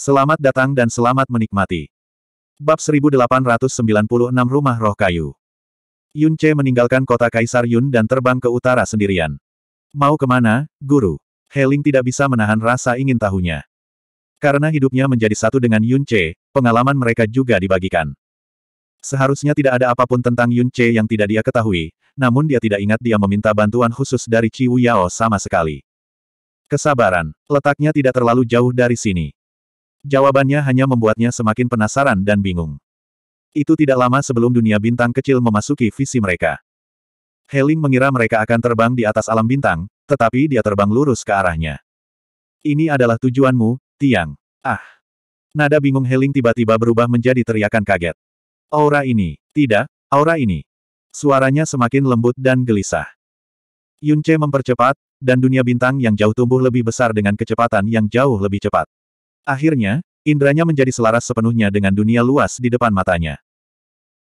Selamat datang dan selamat menikmati. Bab 1896 Rumah Roh Kayu Yun Che meninggalkan kota Kaisar Yun dan terbang ke utara sendirian. Mau kemana, guru? Heling tidak bisa menahan rasa ingin tahunya. Karena hidupnya menjadi satu dengan Yun Che, pengalaman mereka juga dibagikan. Seharusnya tidak ada apapun tentang Yun Che yang tidak dia ketahui, namun dia tidak ingat dia meminta bantuan khusus dari Chi Wu Yao sama sekali. Kesabaran, letaknya tidak terlalu jauh dari sini. Jawabannya hanya membuatnya semakin penasaran dan bingung. Itu tidak lama sebelum dunia bintang kecil memasuki visi mereka. Heling mengira mereka akan terbang di atas alam bintang, tetapi dia terbang lurus ke arahnya. Ini adalah tujuanmu, Tiang. Ah. Nada bingung Heling tiba-tiba berubah menjadi teriakan kaget. Aura ini. Tidak, aura ini. Suaranya semakin lembut dan gelisah. Yunche mempercepat, dan dunia bintang yang jauh tumbuh lebih besar dengan kecepatan yang jauh lebih cepat. Akhirnya, indranya menjadi selaras sepenuhnya dengan dunia luas di depan matanya.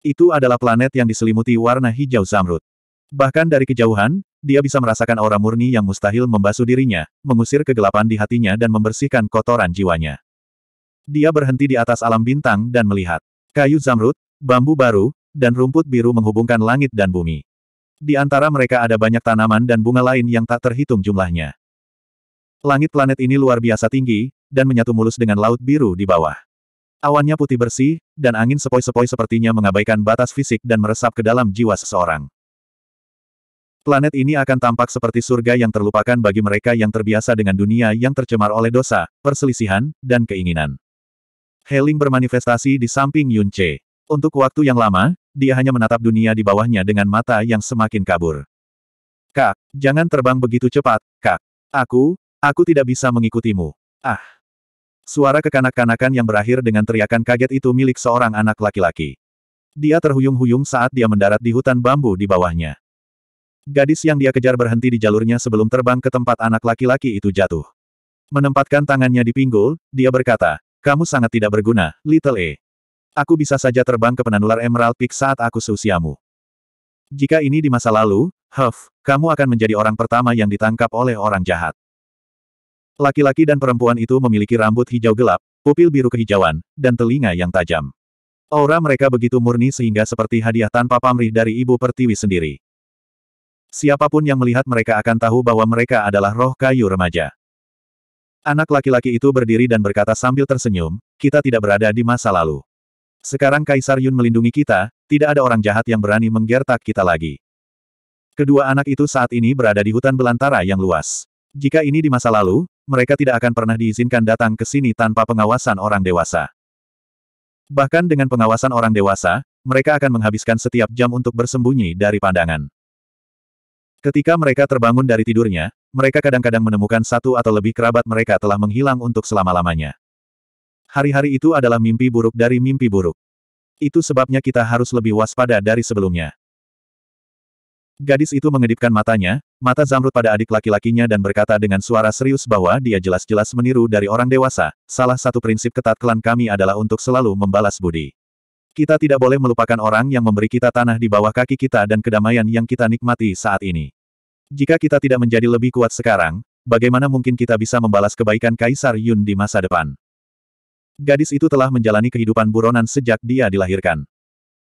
Itu adalah planet yang diselimuti warna hijau zamrud. Bahkan dari kejauhan, dia bisa merasakan aura murni yang mustahil membasuh dirinya, mengusir kegelapan di hatinya dan membersihkan kotoran jiwanya. Dia berhenti di atas alam bintang dan melihat. Kayu zamrud, bambu baru, dan rumput biru menghubungkan langit dan bumi. Di antara mereka ada banyak tanaman dan bunga lain yang tak terhitung jumlahnya. Langit planet ini luar biasa tinggi, dan menyatu mulus dengan laut biru di bawah. Awannya putih bersih, dan angin sepoi-sepoi sepertinya mengabaikan batas fisik dan meresap ke dalam jiwa seseorang. Planet ini akan tampak seperti surga yang terlupakan bagi mereka yang terbiasa dengan dunia yang tercemar oleh dosa, perselisihan, dan keinginan. Heling bermanifestasi di samping Yun Che. Untuk waktu yang lama, dia hanya menatap dunia di bawahnya dengan mata yang semakin kabur. Kak, jangan terbang begitu cepat, kak. Aku, aku tidak bisa mengikutimu. Ah, Suara kekanak-kanakan yang berakhir dengan teriakan kaget itu milik seorang anak laki-laki. Dia terhuyung-huyung saat dia mendarat di hutan bambu di bawahnya. Gadis yang dia kejar berhenti di jalurnya sebelum terbang ke tempat anak laki-laki itu jatuh. Menempatkan tangannya di pinggul, dia berkata, kamu sangat tidak berguna, Little E. Aku bisa saja terbang ke penanular Emerald Peak saat aku seusiamu. Jika ini di masa lalu, Huff, kamu akan menjadi orang pertama yang ditangkap oleh orang jahat. Laki-laki dan perempuan itu memiliki rambut hijau gelap, pupil biru kehijauan, dan telinga yang tajam. Aura mereka begitu murni sehingga seperti hadiah tanpa pamrih dari ibu pertiwi sendiri. Siapapun yang melihat mereka akan tahu bahwa mereka adalah roh kayu remaja. Anak laki-laki itu berdiri dan berkata sambil tersenyum, kita tidak berada di masa lalu. Sekarang Kaisar Yun melindungi kita, tidak ada orang jahat yang berani menggertak kita lagi. Kedua anak itu saat ini berada di hutan belantara yang luas. Jika ini di masa lalu, mereka tidak akan pernah diizinkan datang ke sini tanpa pengawasan orang dewasa. Bahkan dengan pengawasan orang dewasa, mereka akan menghabiskan setiap jam untuk bersembunyi dari pandangan. Ketika mereka terbangun dari tidurnya, mereka kadang-kadang menemukan satu atau lebih kerabat mereka telah menghilang untuk selama-lamanya. Hari-hari itu adalah mimpi buruk dari mimpi buruk. Itu sebabnya kita harus lebih waspada dari sebelumnya. Gadis itu mengedipkan matanya, mata zamrud pada adik laki-lakinya dan berkata dengan suara serius bahwa dia jelas-jelas meniru dari orang dewasa, salah satu prinsip ketat klan kami adalah untuk selalu membalas budi. Kita tidak boleh melupakan orang yang memberi kita tanah di bawah kaki kita dan kedamaian yang kita nikmati saat ini. Jika kita tidak menjadi lebih kuat sekarang, bagaimana mungkin kita bisa membalas kebaikan Kaisar Yun di masa depan? Gadis itu telah menjalani kehidupan buronan sejak dia dilahirkan.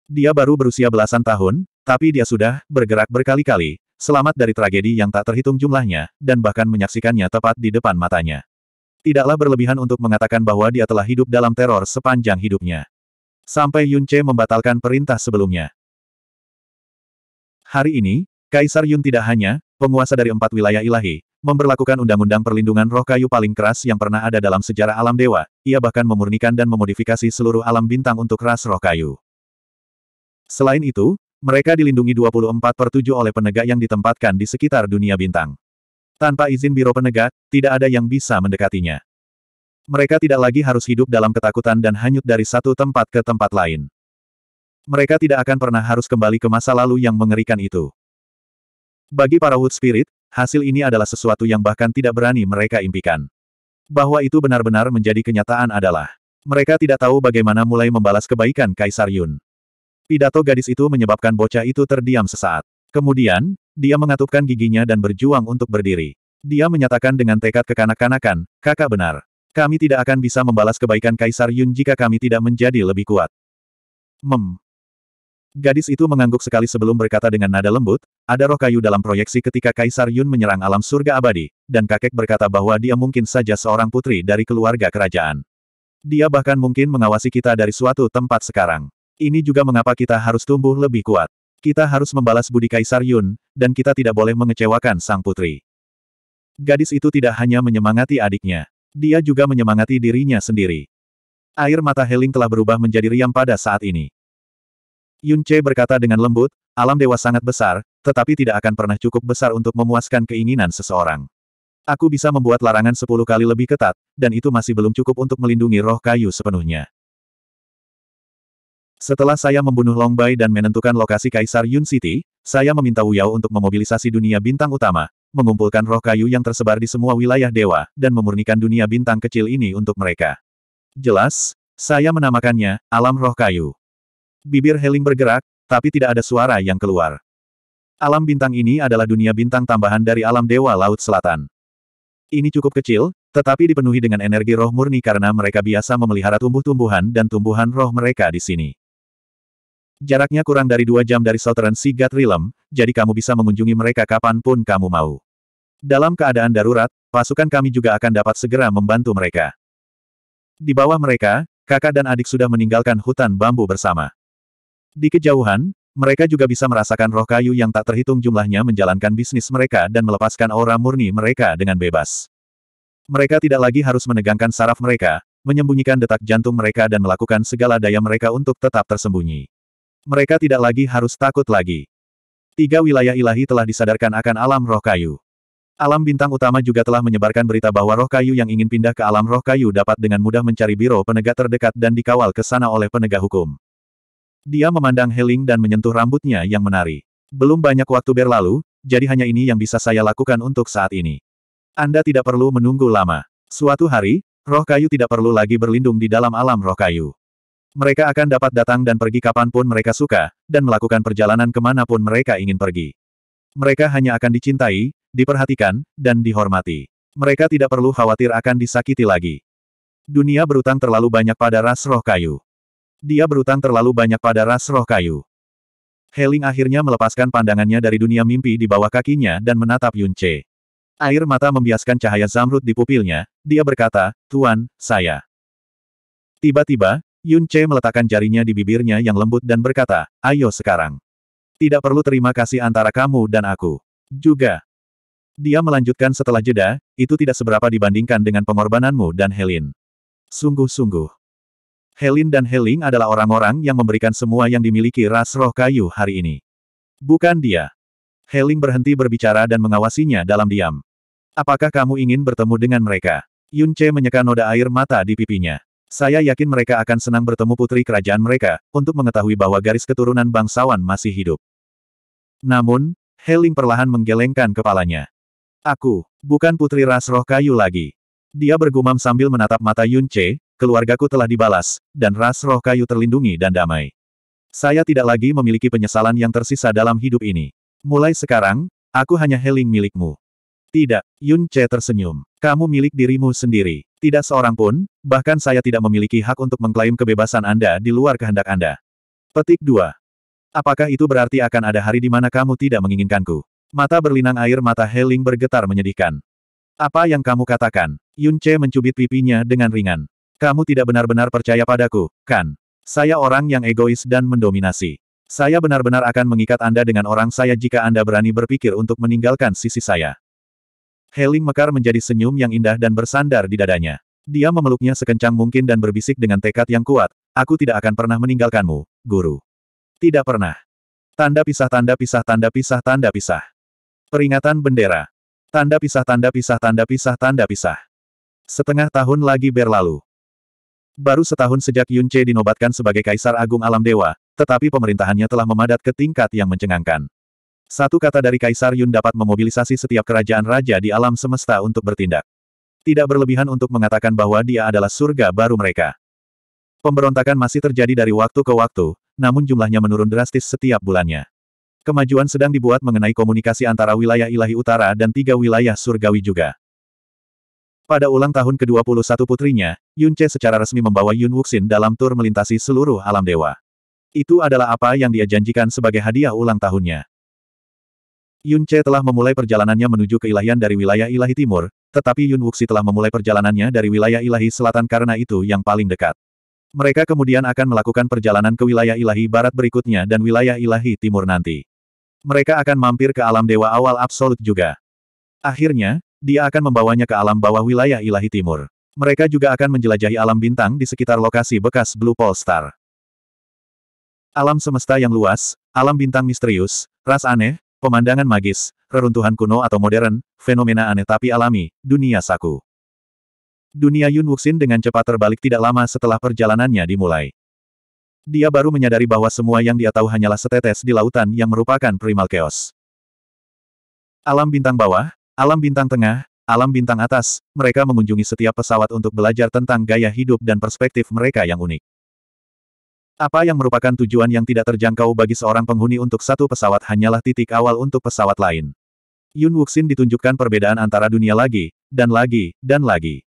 Dia baru berusia belasan tahun, tapi dia sudah bergerak berkali-kali, selamat dari tragedi yang tak terhitung jumlahnya, dan bahkan menyaksikannya tepat di depan matanya. Tidaklah berlebihan untuk mengatakan bahwa dia telah hidup dalam teror sepanjang hidupnya. Sampai Yun Che membatalkan perintah sebelumnya. Hari ini, Kaisar Yun tidak hanya, penguasa dari empat wilayah ilahi, memperlakukan undang-undang perlindungan roh kayu paling keras yang pernah ada dalam sejarah alam dewa, ia bahkan memurnikan dan memodifikasi seluruh alam bintang untuk ras roh kayu. Selain itu, mereka dilindungi 24 per 7 oleh penegak yang ditempatkan di sekitar dunia bintang. Tanpa izin biro penegak, tidak ada yang bisa mendekatinya. Mereka tidak lagi harus hidup dalam ketakutan dan hanyut dari satu tempat ke tempat lain. Mereka tidak akan pernah harus kembali ke masa lalu yang mengerikan itu. Bagi para Wood Spirit, hasil ini adalah sesuatu yang bahkan tidak berani mereka impikan. Bahwa itu benar-benar menjadi kenyataan adalah mereka tidak tahu bagaimana mulai membalas kebaikan Kaisar Yun. Pidato gadis itu menyebabkan bocah itu terdiam sesaat. Kemudian, dia mengatupkan giginya dan berjuang untuk berdiri. Dia menyatakan dengan tekad kekanak-kanakan, kakak benar. Kami tidak akan bisa membalas kebaikan Kaisar Yun jika kami tidak menjadi lebih kuat. Mem. Gadis itu mengangguk sekali sebelum berkata dengan nada lembut, ada roh kayu dalam proyeksi ketika Kaisar Yun menyerang alam surga abadi, dan kakek berkata bahwa dia mungkin saja seorang putri dari keluarga kerajaan. Dia bahkan mungkin mengawasi kita dari suatu tempat sekarang. Ini juga mengapa kita harus tumbuh lebih kuat. Kita harus membalas budi Kaisar Yun, dan kita tidak boleh mengecewakan sang putri. Gadis itu tidak hanya menyemangati adiknya. Dia juga menyemangati dirinya sendiri. Air mata Heling telah berubah menjadi riam pada saat ini. Yun Che berkata dengan lembut, alam dewa sangat besar, tetapi tidak akan pernah cukup besar untuk memuaskan keinginan seseorang. Aku bisa membuat larangan sepuluh kali lebih ketat, dan itu masih belum cukup untuk melindungi roh kayu sepenuhnya. Setelah saya membunuh Long Bai dan menentukan lokasi Kaisar Yun City, saya meminta Wu Yao untuk memobilisasi dunia bintang utama, mengumpulkan roh kayu yang tersebar di semua wilayah dewa, dan memurnikan dunia bintang kecil ini untuk mereka. Jelas, saya menamakannya, alam roh kayu. Bibir Heling bergerak, tapi tidak ada suara yang keluar. Alam bintang ini adalah dunia bintang tambahan dari alam dewa Laut Selatan. Ini cukup kecil, tetapi dipenuhi dengan energi roh murni karena mereka biasa memelihara tumbuh-tumbuhan dan tumbuhan roh mereka di sini. Jaraknya kurang dari dua jam dari Southern God Realm, jadi kamu bisa mengunjungi mereka kapanpun kamu mau. Dalam keadaan darurat, pasukan kami juga akan dapat segera membantu mereka. Di bawah mereka, kakak dan adik sudah meninggalkan hutan bambu bersama. Di kejauhan, mereka juga bisa merasakan roh kayu yang tak terhitung jumlahnya menjalankan bisnis mereka dan melepaskan aura murni mereka dengan bebas. Mereka tidak lagi harus menegangkan saraf mereka, menyembunyikan detak jantung mereka dan melakukan segala daya mereka untuk tetap tersembunyi. Mereka tidak lagi harus takut lagi. Tiga wilayah ilahi telah disadarkan akan alam roh kayu. Alam bintang utama juga telah menyebarkan berita bahwa roh kayu yang ingin pindah ke alam roh kayu dapat dengan mudah mencari biro penegak terdekat dan dikawal ke sana oleh penegak hukum. Dia memandang Heling dan menyentuh rambutnya yang menari. Belum banyak waktu berlalu, jadi hanya ini yang bisa saya lakukan untuk saat ini. Anda tidak perlu menunggu lama. Suatu hari, roh kayu tidak perlu lagi berlindung di dalam alam roh kayu. Mereka akan dapat datang dan pergi kapanpun mereka suka, dan melakukan perjalanan kemanapun mereka ingin pergi. Mereka hanya akan dicintai, diperhatikan, dan dihormati. Mereka tidak perlu khawatir akan disakiti lagi. Dunia berutang terlalu banyak pada ras roh kayu. Dia berutang terlalu banyak pada ras roh kayu. Heling akhirnya melepaskan pandangannya dari dunia mimpi di bawah kakinya dan menatap Yunce. Air mata membiaskan cahaya zamrud di pupilnya, dia berkata, Tuan, saya. Tiba-tiba, Yun Che meletakkan jarinya di bibirnya yang lembut dan berkata, ayo sekarang. Tidak perlu terima kasih antara kamu dan aku. Juga. Dia melanjutkan setelah jeda, itu tidak seberapa dibandingkan dengan pengorbananmu dan Helin. Sungguh-sungguh. Helin dan Heling adalah orang-orang yang memberikan semua yang dimiliki ras roh kayu hari ini. Bukan dia. Heling berhenti berbicara dan mengawasinya dalam diam. Apakah kamu ingin bertemu dengan mereka? Yun Che menyeka noda air mata di pipinya. Saya yakin mereka akan senang bertemu putri kerajaan mereka, untuk mengetahui bahwa garis keturunan bangsawan masih hidup. Namun, Heling perlahan menggelengkan kepalanya. Aku, bukan putri ras roh kayu lagi. Dia bergumam sambil menatap mata Yun Che, keluargaku telah dibalas, dan ras roh kayu terlindungi dan damai. Saya tidak lagi memiliki penyesalan yang tersisa dalam hidup ini. Mulai sekarang, aku hanya Heling milikmu. Tidak, Yun Che tersenyum. Kamu milik dirimu sendiri. Tidak seorang pun, bahkan saya tidak memiliki hak untuk mengklaim kebebasan Anda di luar kehendak Anda. Petik 2. Apakah itu berarti akan ada hari di mana kamu tidak menginginkanku? Mata berlinang air mata Heling bergetar menyedihkan. Apa yang kamu katakan? Yun Che mencubit pipinya dengan ringan. Kamu tidak benar-benar percaya padaku, kan? Saya orang yang egois dan mendominasi. Saya benar-benar akan mengikat Anda dengan orang saya jika Anda berani berpikir untuk meninggalkan sisi saya. Heling mekar menjadi senyum yang indah dan bersandar di dadanya. Dia memeluknya sekencang mungkin dan berbisik dengan tekad yang kuat, aku tidak akan pernah meninggalkanmu, guru. Tidak pernah. Tanda pisah tanda pisah tanda pisah tanda pisah. Peringatan bendera. Tanda pisah tanda pisah tanda pisah tanda pisah. Setengah tahun lagi berlalu. Baru setahun sejak Yunce dinobatkan sebagai Kaisar Agung Alam Dewa, tetapi pemerintahannya telah memadat ke tingkat yang mencengangkan. Satu kata dari Kaisar Yun dapat memobilisasi setiap kerajaan raja di alam semesta untuk bertindak. Tidak berlebihan untuk mengatakan bahwa dia adalah surga baru mereka. Pemberontakan masih terjadi dari waktu ke waktu, namun jumlahnya menurun drastis setiap bulannya. Kemajuan sedang dibuat mengenai komunikasi antara wilayah ilahi utara dan tiga wilayah surgawi juga. Pada ulang tahun ke-21 putrinya, Yun Che secara resmi membawa Yun Wuxin dalam tur melintasi seluruh alam dewa. Itu adalah apa yang dia janjikan sebagai hadiah ulang tahunnya. Yun Che telah memulai perjalanannya menuju keilahian dari wilayah ilahi timur, tetapi Yun Wuxi telah memulai perjalanannya dari wilayah ilahi selatan karena itu yang paling dekat. Mereka kemudian akan melakukan perjalanan ke wilayah ilahi barat berikutnya dan wilayah ilahi timur nanti. Mereka akan mampir ke alam dewa awal absolut juga. Akhirnya, dia akan membawanya ke alam bawah wilayah ilahi timur. Mereka juga akan menjelajahi alam bintang di sekitar lokasi bekas Blue Pole Star. Alam semesta yang luas, alam bintang misterius, ras aneh, Pemandangan magis, reruntuhan kuno atau modern, fenomena aneh tapi alami, dunia saku. Dunia Yun Wuxin dengan cepat terbalik tidak lama setelah perjalanannya dimulai. Dia baru menyadari bahwa semua yang dia tahu hanyalah setetes di lautan yang merupakan primal chaos. Alam bintang bawah, alam bintang tengah, alam bintang atas, mereka mengunjungi setiap pesawat untuk belajar tentang gaya hidup dan perspektif mereka yang unik. Apa yang merupakan tujuan yang tidak terjangkau bagi seorang penghuni untuk satu pesawat hanyalah titik awal untuk pesawat lain. Yun Wuxin ditunjukkan perbedaan antara dunia lagi, dan lagi, dan lagi.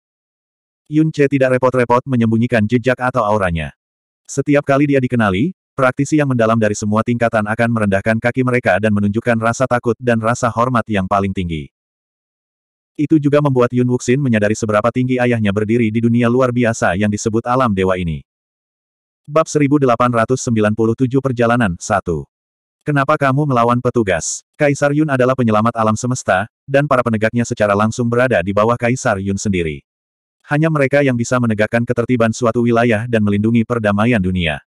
Yun Che tidak repot-repot menyembunyikan jejak atau auranya. Setiap kali dia dikenali, praktisi yang mendalam dari semua tingkatan akan merendahkan kaki mereka dan menunjukkan rasa takut dan rasa hormat yang paling tinggi. Itu juga membuat Yun Wuxin menyadari seberapa tinggi ayahnya berdiri di dunia luar biasa yang disebut alam dewa ini. Bab 1897 Perjalanan 1 Kenapa kamu melawan petugas? Kaisar Yun adalah penyelamat alam semesta, dan para penegaknya secara langsung berada di bawah Kaisar Yun sendiri. Hanya mereka yang bisa menegakkan ketertiban suatu wilayah dan melindungi perdamaian dunia.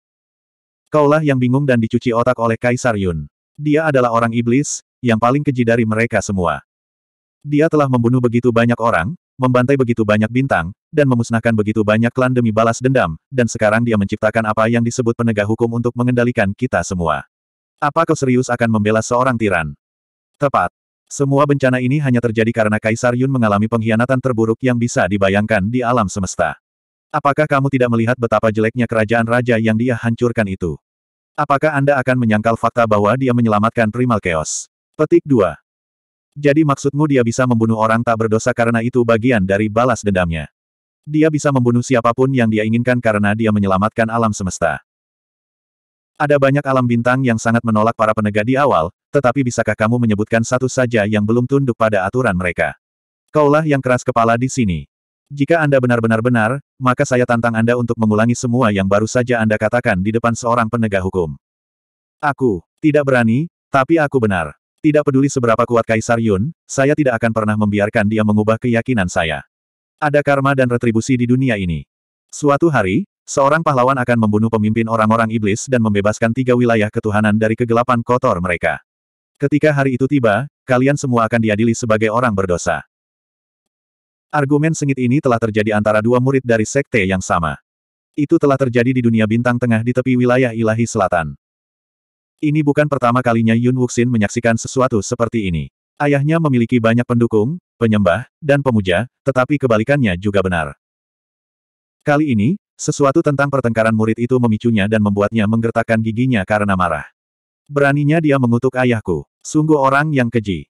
Kaulah yang bingung dan dicuci otak oleh Kaisar Yun. Dia adalah orang iblis, yang paling keji dari mereka semua. Dia telah membunuh begitu banyak orang, membantai begitu banyak bintang, dan memusnahkan begitu banyak klan demi balas dendam, dan sekarang dia menciptakan apa yang disebut penegak hukum untuk mengendalikan kita semua. Apa kau serius akan membela seorang tiran? Tepat. Semua bencana ini hanya terjadi karena Kaisar Yun mengalami pengkhianatan terburuk yang bisa dibayangkan di alam semesta. Apakah kamu tidak melihat betapa jeleknya kerajaan raja yang dia hancurkan itu? Apakah Anda akan menyangkal fakta bahwa dia menyelamatkan primal chaos? Petik 2. Jadi maksudmu dia bisa membunuh orang tak berdosa karena itu bagian dari balas dendamnya. Dia bisa membunuh siapapun yang dia inginkan karena dia menyelamatkan alam semesta. Ada banyak alam bintang yang sangat menolak para penegak di awal, tetapi bisakah kamu menyebutkan satu saja yang belum tunduk pada aturan mereka? Kaulah yang keras kepala di sini. Jika Anda benar-benar benar, maka saya tantang Anda untuk mengulangi semua yang baru saja Anda katakan di depan seorang penegak hukum. Aku tidak berani, tapi aku benar. Tidak peduli seberapa kuat Kaisar Yun, saya tidak akan pernah membiarkan dia mengubah keyakinan saya. Ada karma dan retribusi di dunia ini. Suatu hari, seorang pahlawan akan membunuh pemimpin orang-orang iblis dan membebaskan tiga wilayah ketuhanan dari kegelapan kotor mereka. Ketika hari itu tiba, kalian semua akan diadili sebagai orang berdosa. Argumen sengit ini telah terjadi antara dua murid dari sekte yang sama. Itu telah terjadi di dunia bintang tengah di tepi wilayah ilahi selatan. Ini bukan pertama kalinya Yun Wuxin menyaksikan sesuatu seperti ini. Ayahnya memiliki banyak pendukung, penyembah, dan pemuja, tetapi kebalikannya juga benar. Kali ini, sesuatu tentang pertengkaran murid itu memicunya dan membuatnya menggertakkan giginya karena marah. Beraninya dia mengutuk ayahku. Sungguh orang yang keji.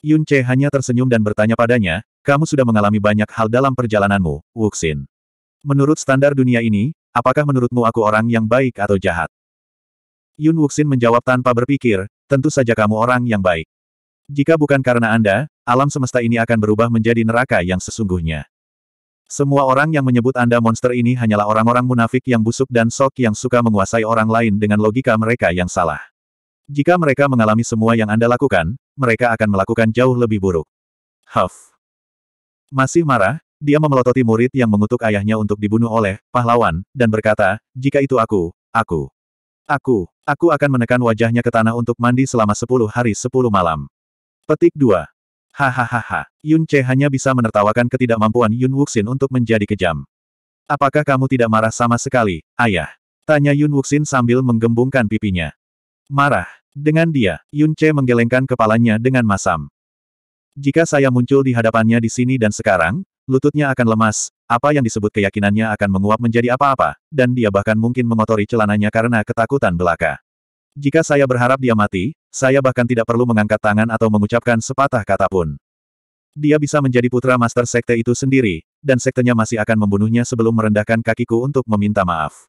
Yun Che hanya tersenyum dan bertanya padanya, kamu sudah mengalami banyak hal dalam perjalananmu, Wuxin. Menurut standar dunia ini, apakah menurutmu aku orang yang baik atau jahat? Yun Wuxin menjawab tanpa berpikir, tentu saja kamu orang yang baik. Jika bukan karena Anda, alam semesta ini akan berubah menjadi neraka yang sesungguhnya. Semua orang yang menyebut Anda monster ini hanyalah orang-orang munafik yang busuk dan sok yang suka menguasai orang lain dengan logika mereka yang salah. Jika mereka mengalami semua yang Anda lakukan, mereka akan melakukan jauh lebih buruk. Huff. Masih marah, dia memelototi murid yang mengutuk ayahnya untuk dibunuh oleh pahlawan, dan berkata, jika itu aku, aku, aku, aku akan menekan wajahnya ke tanah untuk mandi selama sepuluh hari sepuluh malam. Petik 2. Hahaha. Yun Che hanya bisa menertawakan ketidakmampuan Yun Wuxin untuk menjadi kejam. Apakah kamu tidak marah sama sekali, ayah? Tanya Yun Wuxin sambil menggembungkan pipinya. Marah. Dengan dia, Yun Che menggelengkan kepalanya dengan masam. Jika saya muncul di hadapannya di sini dan sekarang, lututnya akan lemas, apa yang disebut keyakinannya akan menguap menjadi apa-apa, dan dia bahkan mungkin mengotori celananya karena ketakutan belaka. Jika saya berharap dia mati, saya bahkan tidak perlu mengangkat tangan atau mengucapkan sepatah kata pun. Dia bisa menjadi putra master sekte itu sendiri, dan sektenya masih akan membunuhnya sebelum merendahkan kakiku untuk meminta maaf.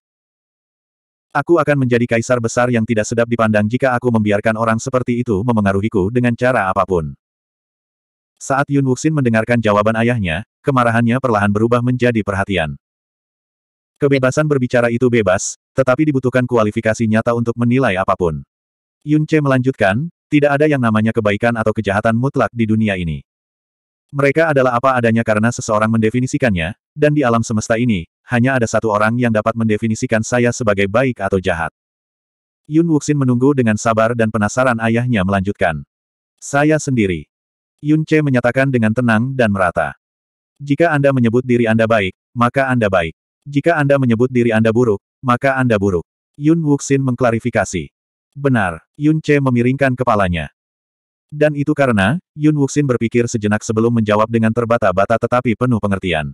Aku akan menjadi kaisar besar yang tidak sedap dipandang jika aku membiarkan orang seperti itu memengaruhiku dengan cara apapun. Saat Yun Wuxin mendengarkan jawaban ayahnya, kemarahannya perlahan berubah menjadi perhatian. Kebebasan berbicara itu bebas, tetapi dibutuhkan kualifikasi nyata untuk menilai apapun. Yun Che melanjutkan, tidak ada yang namanya kebaikan atau kejahatan mutlak di dunia ini. Mereka adalah apa adanya karena seseorang mendefinisikannya, dan di alam semesta ini, hanya ada satu orang yang dapat mendefinisikan saya sebagai baik atau jahat. Yun Wuxin menunggu dengan sabar dan penasaran ayahnya melanjutkan. Saya sendiri. Yun Che menyatakan dengan tenang dan merata. Jika Anda menyebut diri Anda baik, maka Anda baik. Jika Anda menyebut diri Anda buruk, maka Anda buruk. Yun Wuxin mengklarifikasi. Benar, Yun Che memiringkan kepalanya. Dan itu karena, Yun Wuxin berpikir sejenak sebelum menjawab dengan terbata-bata tetapi penuh pengertian.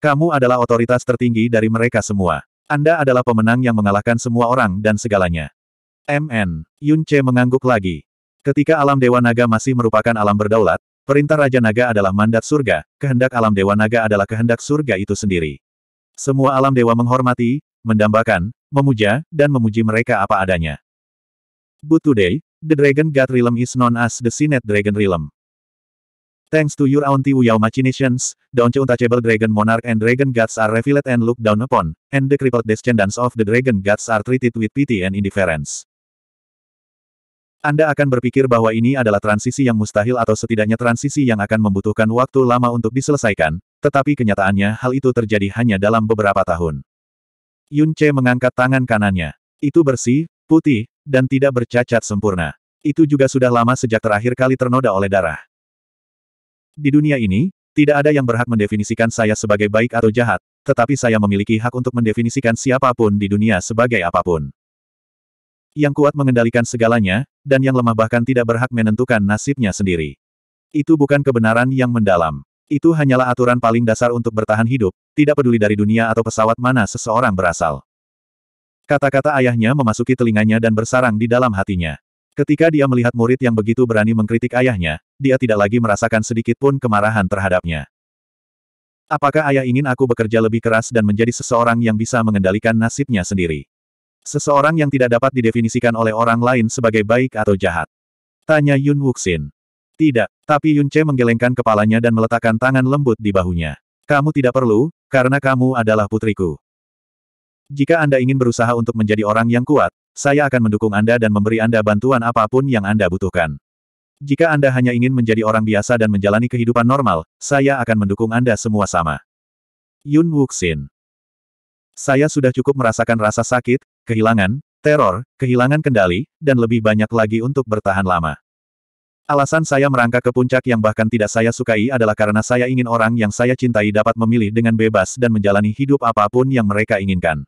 Kamu adalah otoritas tertinggi dari mereka semua. Anda adalah pemenang yang mengalahkan semua orang dan segalanya. MN. Yun Che mengangguk lagi. Ketika alam Dewa Naga masih merupakan alam berdaulat, perintah Raja Naga adalah mandat surga, kehendak alam Dewa Naga adalah kehendak surga itu sendiri. Semua alam dewa menghormati, mendambakan, memuja, dan memuji mereka apa adanya. But today, the Dragon God Realm is known as the Sinet Dragon Realm. Thanks to your auntie Wuyao machinations, the untouchable dragon monarch and dragon gods are revealed and looked down upon, and the crippled descendants of the dragon gods are treated with pity and indifference. Anda akan berpikir bahwa ini adalah transisi yang mustahil atau setidaknya transisi yang akan membutuhkan waktu lama untuk diselesaikan, tetapi kenyataannya hal itu terjadi hanya dalam beberapa tahun. Yun Che mengangkat tangan kanannya. Itu bersih, putih, dan tidak bercacat sempurna. Itu juga sudah lama sejak terakhir kali ternoda oleh darah. Di dunia ini, tidak ada yang berhak mendefinisikan saya sebagai baik atau jahat, tetapi saya memiliki hak untuk mendefinisikan siapapun di dunia sebagai apapun yang kuat mengendalikan segalanya, dan yang lemah bahkan tidak berhak menentukan nasibnya sendiri. Itu bukan kebenaran yang mendalam. Itu hanyalah aturan paling dasar untuk bertahan hidup, tidak peduli dari dunia atau pesawat mana seseorang berasal. Kata-kata ayahnya memasuki telinganya dan bersarang di dalam hatinya. Ketika dia melihat murid yang begitu berani mengkritik ayahnya, dia tidak lagi merasakan sedikit pun kemarahan terhadapnya. Apakah ayah ingin aku bekerja lebih keras dan menjadi seseorang yang bisa mengendalikan nasibnya sendiri? Seseorang yang tidak dapat didefinisikan oleh orang lain sebagai baik atau jahat. Tanya Yun Wuxin. Tidak, tapi Yun Che menggelengkan kepalanya dan meletakkan tangan lembut di bahunya. Kamu tidak perlu, karena kamu adalah putriku. Jika Anda ingin berusaha untuk menjadi orang yang kuat, saya akan mendukung Anda dan memberi Anda bantuan apapun yang Anda butuhkan. Jika Anda hanya ingin menjadi orang biasa dan menjalani kehidupan normal, saya akan mendukung Anda semua sama. Yun Wuxin. Saya sudah cukup merasakan rasa sakit, kehilangan, teror, kehilangan kendali, dan lebih banyak lagi untuk bertahan lama. Alasan saya merangkak ke puncak yang bahkan tidak saya sukai adalah karena saya ingin orang yang saya cintai dapat memilih dengan bebas dan menjalani hidup apapun yang mereka inginkan.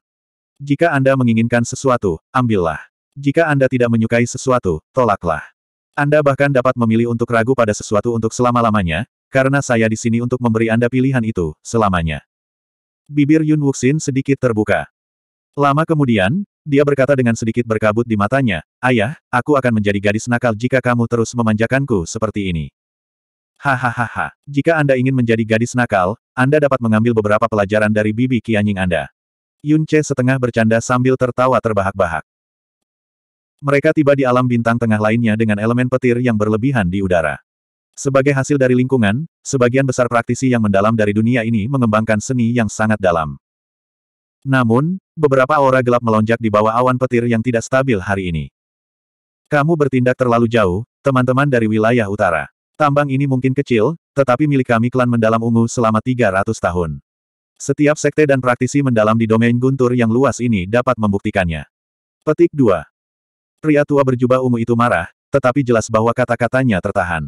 Jika Anda menginginkan sesuatu, ambillah. Jika Anda tidak menyukai sesuatu, tolaklah. Anda bahkan dapat memilih untuk ragu pada sesuatu untuk selama-lamanya, karena saya di sini untuk memberi Anda pilihan itu, selamanya. Bibir Yun Wuxin sedikit terbuka. Lama kemudian, dia berkata dengan sedikit berkabut di matanya, Ayah, aku akan menjadi gadis nakal jika kamu terus memanjakanku seperti ini. Hahaha, jika Anda ingin menjadi gadis nakal, Anda dapat mengambil beberapa pelajaran dari bibi kianying Anda. Yun Che setengah bercanda sambil tertawa terbahak-bahak. Mereka tiba di alam bintang tengah lainnya dengan elemen petir yang berlebihan di udara. Sebagai hasil dari lingkungan, sebagian besar praktisi yang mendalam dari dunia ini mengembangkan seni yang sangat dalam. Namun, beberapa aura gelap melonjak di bawah awan petir yang tidak stabil hari ini. Kamu bertindak terlalu jauh, teman-teman dari wilayah utara. Tambang ini mungkin kecil, tetapi milik kami klan mendalam ungu selama 300 tahun. Setiap sekte dan praktisi mendalam di domain guntur yang luas ini dapat membuktikannya. Petik 2. Pria tua berjubah ungu itu marah, tetapi jelas bahwa kata-katanya tertahan.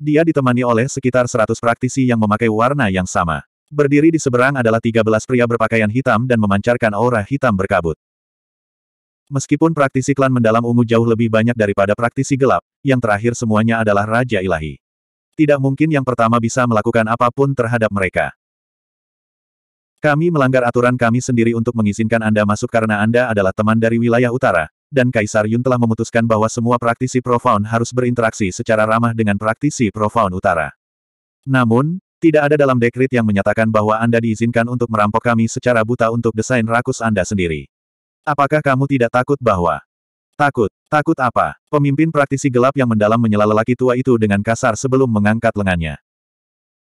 Dia ditemani oleh sekitar 100 praktisi yang memakai warna yang sama. Berdiri di seberang adalah 13 pria berpakaian hitam dan memancarkan aura hitam berkabut. Meskipun praktisi klan mendalam ungu jauh lebih banyak daripada praktisi gelap, yang terakhir semuanya adalah Raja Ilahi. Tidak mungkin yang pertama bisa melakukan apapun terhadap mereka. Kami melanggar aturan kami sendiri untuk mengizinkan Anda masuk karena Anda adalah teman dari wilayah utara, dan Kaisar Yun telah memutuskan bahwa semua praktisi profound harus berinteraksi secara ramah dengan praktisi profound utara. Namun, tidak ada dalam dekrit yang menyatakan bahwa Anda diizinkan untuk merampok kami secara buta untuk desain rakus Anda sendiri. Apakah kamu tidak takut bahwa... Takut, takut apa? Pemimpin praktisi gelap yang mendalam menyela lelaki tua itu dengan kasar sebelum mengangkat lengannya.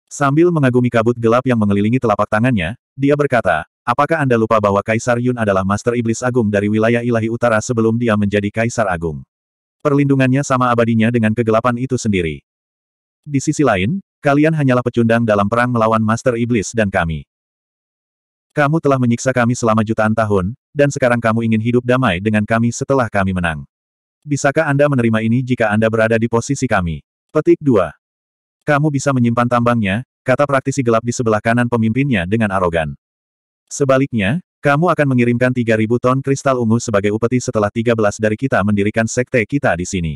Sambil mengagumi kabut gelap yang mengelilingi telapak tangannya, dia berkata, apakah Anda lupa bahwa Kaisar Yun adalah Master Iblis Agung dari wilayah ilahi utara sebelum dia menjadi Kaisar Agung? Perlindungannya sama abadinya dengan kegelapan itu sendiri. Di sisi lain, Kalian hanyalah pecundang dalam perang melawan Master Iblis dan kami. Kamu telah menyiksa kami selama jutaan tahun, dan sekarang kamu ingin hidup damai dengan kami setelah kami menang. Bisakah Anda menerima ini jika Anda berada di posisi kami? Petik 2. Kamu bisa menyimpan tambangnya, kata praktisi gelap di sebelah kanan pemimpinnya dengan arogan. Sebaliknya, kamu akan mengirimkan 3.000 ton kristal ungu sebagai upeti setelah 13 dari kita mendirikan sekte kita di sini.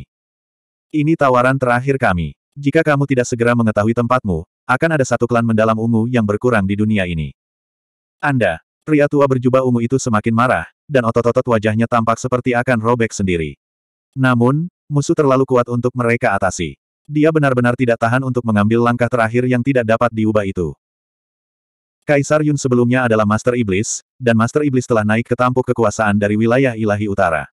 Ini tawaran terakhir kami. Jika kamu tidak segera mengetahui tempatmu, akan ada satu klan mendalam ungu yang berkurang di dunia ini. Anda, pria tua berjubah ungu itu semakin marah, dan otot-otot wajahnya tampak seperti akan robek sendiri. Namun, musuh terlalu kuat untuk mereka atasi. Dia benar-benar tidak tahan untuk mengambil langkah terakhir yang tidak dapat diubah itu. Kaisar Yun sebelumnya adalah Master Iblis, dan Master Iblis telah naik ke tampuk kekuasaan dari wilayah ilahi utara.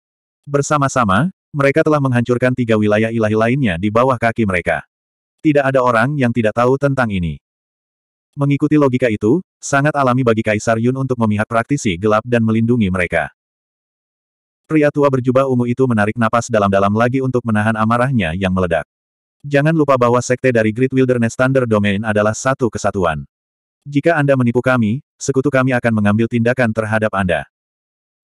Bersama-sama, mereka telah menghancurkan tiga wilayah ilahi lainnya di bawah kaki mereka. Tidak ada orang yang tidak tahu tentang ini. Mengikuti logika itu, sangat alami bagi Kaisar Yun untuk memihak praktisi gelap dan melindungi mereka. Pria tua berjubah ungu itu menarik napas dalam-dalam lagi untuk menahan amarahnya yang meledak. Jangan lupa bahwa sekte dari Great Wilderness Thunder Domain adalah satu kesatuan. Jika Anda menipu kami, sekutu kami akan mengambil tindakan terhadap Anda.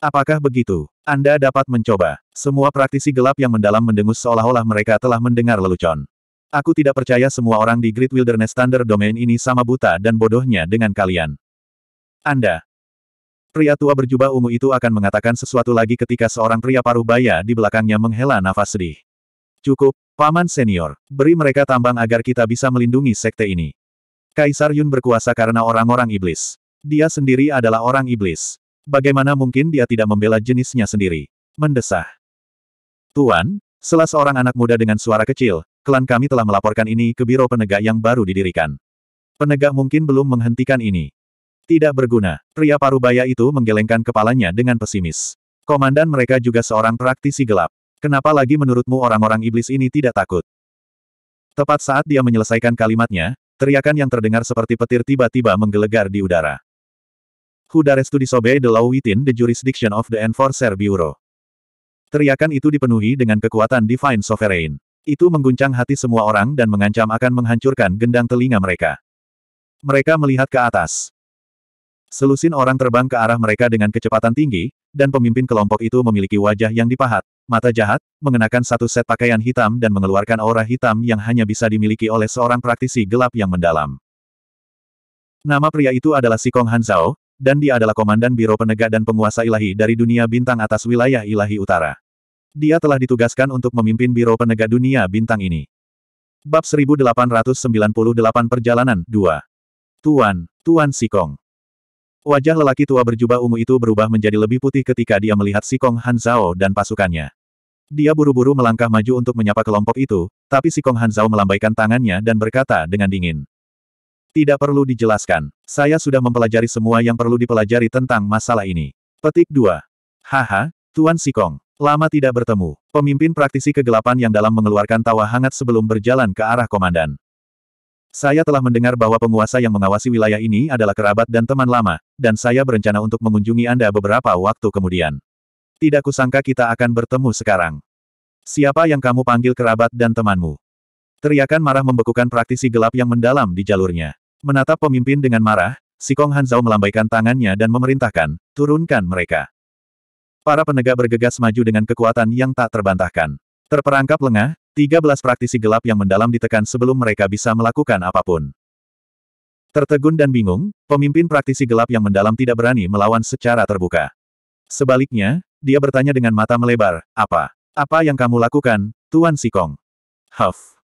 Apakah begitu? Anda dapat mencoba. Semua praktisi gelap yang mendalam mendengus seolah-olah mereka telah mendengar lelucon. Aku tidak percaya semua orang di Great Wilderness Thunder Domain ini sama buta dan bodohnya dengan kalian. Anda. Pria tua berjubah ungu itu akan mengatakan sesuatu lagi ketika seorang pria paruh baya di belakangnya menghela nafas sedih. Cukup, Paman Senior, beri mereka tambang agar kita bisa melindungi sekte ini. Kaisar Yun berkuasa karena orang-orang iblis. Dia sendiri adalah orang iblis. Bagaimana mungkin dia tidak membela jenisnya sendiri? Mendesah. Tuan, setelah seorang anak muda dengan suara kecil, klan kami telah melaporkan ini ke biro penegak yang baru didirikan. Penegak mungkin belum menghentikan ini. Tidak berguna, pria parubaya itu menggelengkan kepalanya dengan pesimis. Komandan mereka juga seorang praktisi gelap. Kenapa lagi menurutmu orang-orang iblis ini tidak takut? Tepat saat dia menyelesaikan kalimatnya, teriakan yang terdengar seperti petir tiba-tiba menggelegar di udara who dares to disobey the law within the jurisdiction of the Enforcer Bureau. Teriakan itu dipenuhi dengan kekuatan Divine Sovereign. Itu mengguncang hati semua orang dan mengancam akan menghancurkan gendang telinga mereka. Mereka melihat ke atas. Selusin orang terbang ke arah mereka dengan kecepatan tinggi, dan pemimpin kelompok itu memiliki wajah yang dipahat, mata jahat, mengenakan satu set pakaian hitam dan mengeluarkan aura hitam yang hanya bisa dimiliki oleh seorang praktisi gelap yang mendalam. Nama pria itu adalah Sikong Hanzao, dan dia adalah komandan Biro Penegak dan Penguasa Ilahi dari Dunia Bintang atas wilayah Ilahi Utara. Dia telah ditugaskan untuk memimpin Biro Penegak Dunia Bintang ini. Bab 1898 Perjalanan 2 Tuan, Tuan Sikong Wajah lelaki tua berjubah ungu itu berubah menjadi lebih putih ketika dia melihat Sikong Han Zhao dan pasukannya. Dia buru-buru melangkah maju untuk menyapa kelompok itu, tapi Sikong Han Zhao melambaikan tangannya dan berkata dengan dingin. Tidak perlu dijelaskan. Saya sudah mempelajari semua yang perlu dipelajari tentang masalah ini. Petik 2. Haha, Tuan Sikong. Lama tidak bertemu. Pemimpin praktisi kegelapan yang dalam mengeluarkan tawa hangat sebelum berjalan ke arah komandan. Saya telah mendengar bahwa penguasa yang mengawasi wilayah ini adalah kerabat dan teman lama, dan saya berencana untuk mengunjungi Anda beberapa waktu kemudian. Tidak kusangka kita akan bertemu sekarang. Siapa yang kamu panggil kerabat dan temanmu? Teriakan marah membekukan praktisi gelap yang mendalam di jalurnya. Menatap pemimpin dengan marah, Sikong Hanzao melambaikan tangannya dan memerintahkan, turunkan mereka. Para penegak bergegas maju dengan kekuatan yang tak terbantahkan. Terperangkap lengah, 13 praktisi gelap yang mendalam ditekan sebelum mereka bisa melakukan apapun. Tertegun dan bingung, pemimpin praktisi gelap yang mendalam tidak berani melawan secara terbuka. Sebaliknya, dia bertanya dengan mata melebar, apa? Apa yang kamu lakukan, Tuan Sikong? Huff.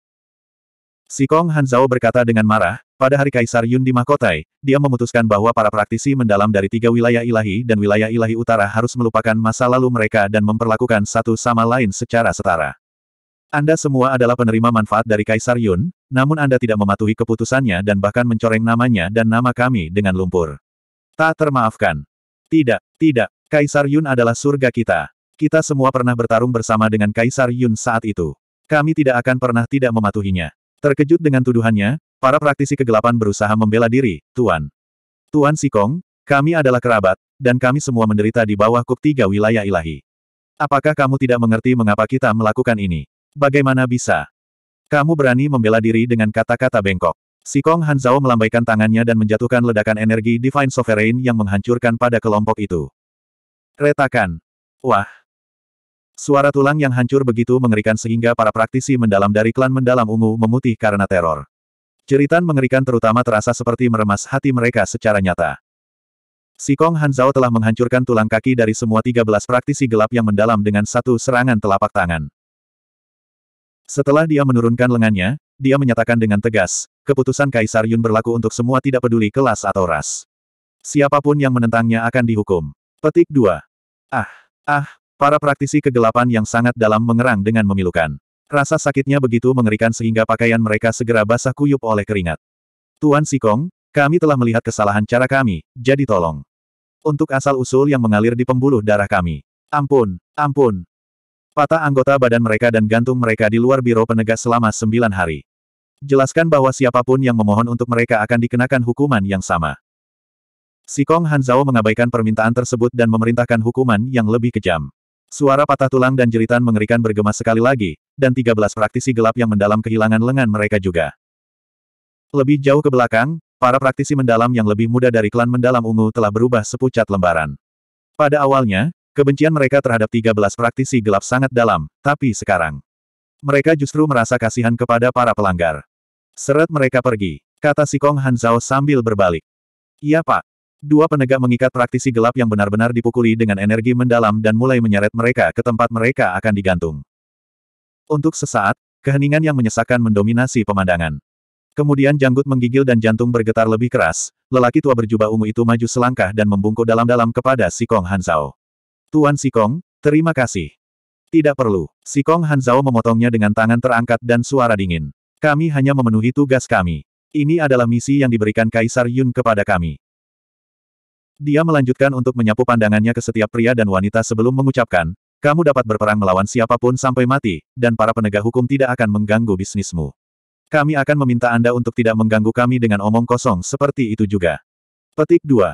Sikong Hanzao berkata dengan marah, pada hari Kaisar Yun di Mahkotai, dia memutuskan bahwa para praktisi mendalam dari tiga wilayah ilahi dan wilayah ilahi utara harus melupakan masa lalu mereka dan memperlakukan satu sama lain secara setara. Anda semua adalah penerima manfaat dari Kaisar Yun, namun Anda tidak mematuhi keputusannya dan bahkan mencoreng namanya dan nama kami dengan lumpur. Tak termaafkan. Tidak, tidak, Kaisar Yun adalah surga kita. Kita semua pernah bertarung bersama dengan Kaisar Yun saat itu. Kami tidak akan pernah tidak mematuhinya. Terkejut dengan tuduhannya, para praktisi kegelapan berusaha membela diri, Tuan. Tuan Sikong, kami adalah kerabat, dan kami semua menderita di bawah kuk tiga wilayah ilahi. Apakah kamu tidak mengerti mengapa kita melakukan ini? Bagaimana bisa? Kamu berani membela diri dengan kata-kata bengkok. Sikong Hanzao melambaikan tangannya dan menjatuhkan ledakan energi Divine Sovereign yang menghancurkan pada kelompok itu. Retakan. Wah, Suara tulang yang hancur begitu mengerikan sehingga para praktisi mendalam dari klan mendalam ungu memutih karena teror. Jeritan mengerikan terutama terasa seperti meremas hati mereka secara nyata. Si Sikong Zhao telah menghancurkan tulang kaki dari semua 13 praktisi gelap yang mendalam dengan satu serangan telapak tangan. Setelah dia menurunkan lengannya, dia menyatakan dengan tegas, keputusan Kaisar Yun berlaku untuk semua tidak peduli kelas atau ras. Siapapun yang menentangnya akan dihukum. Petik 2. Ah, ah, Para praktisi kegelapan yang sangat dalam mengerang dengan memilukan. Rasa sakitnya begitu mengerikan sehingga pakaian mereka segera basah kuyup oleh keringat. Tuan Sikong, kami telah melihat kesalahan cara kami, jadi tolong. Untuk asal-usul yang mengalir di pembuluh darah kami. Ampun, ampun. Patah anggota badan mereka dan gantung mereka di luar biro penegas selama sembilan hari. Jelaskan bahwa siapapun yang memohon untuk mereka akan dikenakan hukuman yang sama. Sikong Hanzao mengabaikan permintaan tersebut dan memerintahkan hukuman yang lebih kejam. Suara patah tulang dan jeritan mengerikan bergema sekali lagi, dan 13 praktisi gelap yang mendalam kehilangan lengan mereka juga. Lebih jauh ke belakang, para praktisi mendalam yang lebih muda dari klan mendalam ungu telah berubah sepucat lembaran. Pada awalnya, kebencian mereka terhadap 13 praktisi gelap sangat dalam, tapi sekarang. Mereka justru merasa kasihan kepada para pelanggar. Seret mereka pergi, kata si Kong Han Zhao sambil berbalik. Iya pak, Dua penegak mengikat praktisi gelap yang benar-benar dipukuli dengan energi mendalam dan mulai menyeret mereka ke tempat mereka akan digantung. Untuk sesaat, keheningan yang menyesakkan mendominasi pemandangan. Kemudian janggut menggigil dan jantung bergetar lebih keras, lelaki tua berjubah ungu itu maju selangkah dan membungkuk dalam-dalam kepada Sikong Zhao. Tuan Sikong, terima kasih. Tidak perlu. Sikong Zhao memotongnya dengan tangan terangkat dan suara dingin. Kami hanya memenuhi tugas kami. Ini adalah misi yang diberikan Kaisar Yun kepada kami. Dia melanjutkan untuk menyapu pandangannya ke setiap pria dan wanita sebelum mengucapkan, kamu dapat berperang melawan siapapun sampai mati, dan para penegak hukum tidak akan mengganggu bisnismu. Kami akan meminta Anda untuk tidak mengganggu kami dengan omong kosong seperti itu juga. Petik 2.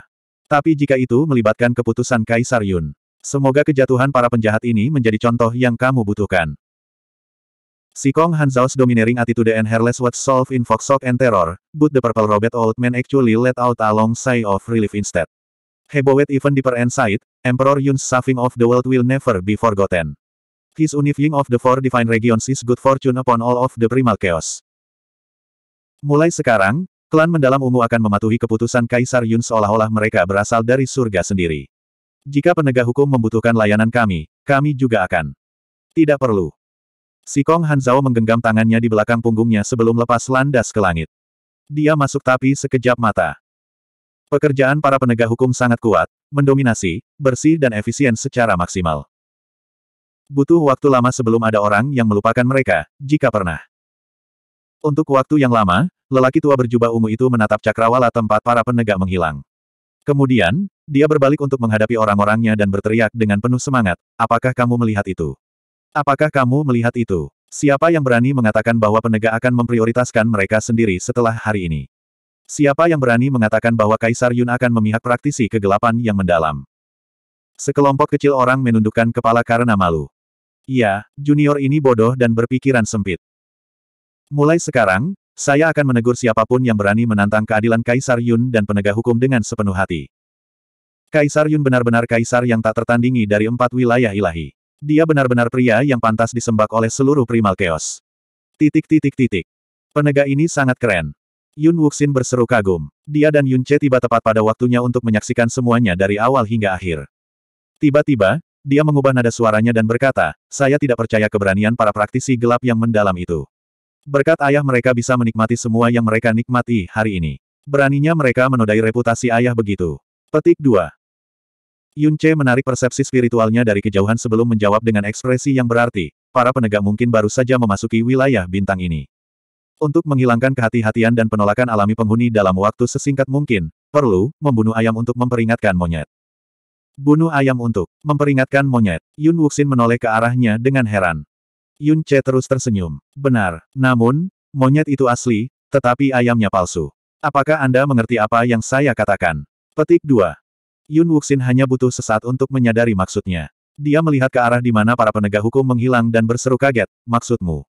Tapi jika itu melibatkan keputusan Kaisar Yun, semoga kejatuhan para penjahat ini menjadi contoh yang kamu butuhkan. Sikong Hanzao's domineering attitude and hairless what solve in Foxok and terror, but the purple robot old man actually let out a long sigh of relief instead. Hebowet even deeper insight, Emperor Yun's saving of the world will never be forgotten. His unifying of the four divine regions is good fortune upon all of the primal chaos. Mulai sekarang, klan mendalam ungu akan mematuhi keputusan Kaisar Yun seolah-olah mereka berasal dari surga sendiri. Jika penegak hukum membutuhkan layanan kami, kami juga akan. Tidak perlu. Sikong Hanzao menggenggam tangannya di belakang punggungnya sebelum lepas landas ke langit. Dia masuk tapi sekejap mata. Pekerjaan para penegak hukum sangat kuat, mendominasi, bersih dan efisien secara maksimal. Butuh waktu lama sebelum ada orang yang melupakan mereka, jika pernah. Untuk waktu yang lama, lelaki tua berjubah ungu itu menatap cakrawala tempat para penegak menghilang. Kemudian, dia berbalik untuk menghadapi orang-orangnya dan berteriak dengan penuh semangat, apakah kamu melihat itu? Apakah kamu melihat itu? Siapa yang berani mengatakan bahwa penegak akan memprioritaskan mereka sendiri setelah hari ini? Siapa yang berani mengatakan bahwa Kaisar Yun akan memihak praktisi kegelapan yang mendalam? Sekelompok kecil orang menundukkan kepala karena malu. Iya, junior ini bodoh dan berpikiran sempit. Mulai sekarang, saya akan menegur siapapun yang berani menantang keadilan Kaisar Yun dan penegak hukum dengan sepenuh hati. Kaisar Yun benar-benar kaisar yang tak tertandingi dari empat wilayah ilahi. Dia benar-benar pria yang pantas disembah oleh seluruh primal chaos. Titik titik titik. Penegak ini sangat keren. Yun Wuxin berseru kagum. Dia dan Yun Che tiba tepat pada waktunya untuk menyaksikan semuanya dari awal hingga akhir. Tiba-tiba, dia mengubah nada suaranya dan berkata, saya tidak percaya keberanian para praktisi gelap yang mendalam itu. Berkat ayah mereka bisa menikmati semua yang mereka nikmati hari ini. Beraninya mereka menodai reputasi ayah begitu. Petik 2. Yun Che menarik persepsi spiritualnya dari kejauhan sebelum menjawab dengan ekspresi yang berarti, para penegak mungkin baru saja memasuki wilayah bintang ini. Untuk menghilangkan kehati-hatian dan penolakan alami penghuni dalam waktu sesingkat mungkin, perlu membunuh ayam untuk memperingatkan monyet. Bunuh ayam untuk memperingatkan monyet. Yun Wuxin menoleh ke arahnya dengan heran. Yun Che terus tersenyum. Benar. Namun, monyet itu asli, tetapi ayamnya palsu. Apakah Anda mengerti apa yang saya katakan? Petik 2. Yun Wuxin hanya butuh sesaat untuk menyadari maksudnya. Dia melihat ke arah di mana para penegak hukum menghilang dan berseru kaget, maksudmu.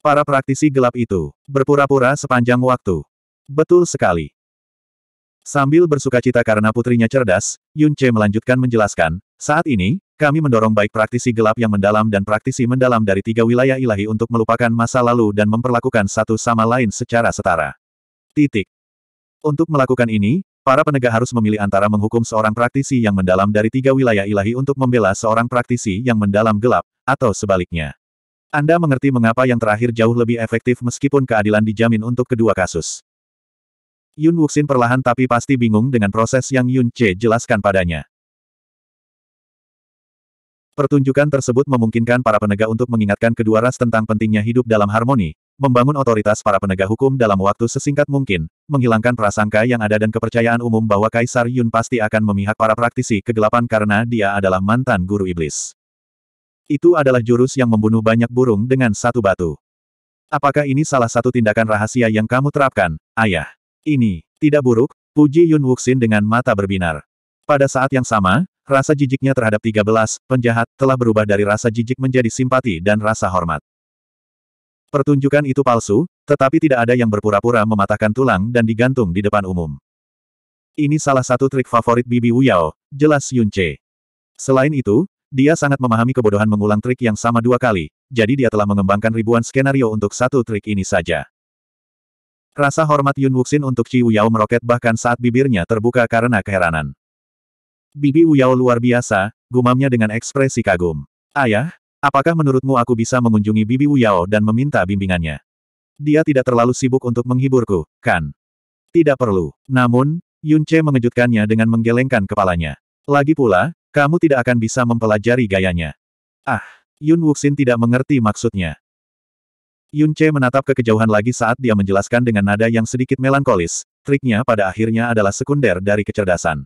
Para praktisi gelap itu berpura-pura sepanjang waktu. Betul sekali. Sambil bersuka cita karena putrinya cerdas, Yun Che melanjutkan menjelaskan, saat ini, kami mendorong baik praktisi gelap yang mendalam dan praktisi mendalam dari tiga wilayah ilahi untuk melupakan masa lalu dan memperlakukan satu sama lain secara setara. Titik. Untuk melakukan ini, para penegak harus memilih antara menghukum seorang praktisi yang mendalam dari tiga wilayah ilahi untuk membela seorang praktisi yang mendalam gelap, atau sebaliknya. Anda mengerti mengapa yang terakhir jauh lebih efektif meskipun keadilan dijamin untuk kedua kasus. Yun Wuxin perlahan tapi pasti bingung dengan proses yang Yun Che jelaskan padanya. Pertunjukan tersebut memungkinkan para penegak untuk mengingatkan kedua ras tentang pentingnya hidup dalam harmoni, membangun otoritas para penegak hukum dalam waktu sesingkat mungkin, menghilangkan prasangka yang ada dan kepercayaan umum bahwa Kaisar Yun pasti akan memihak para praktisi kegelapan karena dia adalah mantan guru iblis. Itu adalah jurus yang membunuh banyak burung dengan satu batu. Apakah ini salah satu tindakan rahasia yang kamu terapkan, ayah? Ini, tidak buruk, puji Yun Wuxin dengan mata berbinar. Pada saat yang sama, rasa jijiknya terhadap 13, penjahat, telah berubah dari rasa jijik menjadi simpati dan rasa hormat. Pertunjukan itu palsu, tetapi tidak ada yang berpura-pura mematahkan tulang dan digantung di depan umum. Ini salah satu trik favorit Bibi Wuyao, jelas Yun Che. Selain itu, dia sangat memahami kebodohan mengulang trik yang sama dua kali, jadi dia telah mengembangkan ribuan skenario untuk satu trik ini saja. Rasa hormat Yun Wuxin untuk Ci Yao meroket bahkan saat bibirnya terbuka karena keheranan. Bibi Yao luar biasa, gumamnya dengan ekspresi kagum. Ayah, apakah menurutmu aku bisa mengunjungi Bibi Yao dan meminta bimbingannya? Dia tidak terlalu sibuk untuk menghiburku, kan? Tidak perlu. Namun, Yun Che mengejutkannya dengan menggelengkan kepalanya. Lagi pula, kamu tidak akan bisa mempelajari gayanya. Ah, Yun Wuxin tidak mengerti maksudnya. Yun Che menatap ke kejauhan lagi saat dia menjelaskan dengan nada yang sedikit melankolis, triknya pada akhirnya adalah sekunder dari kecerdasan.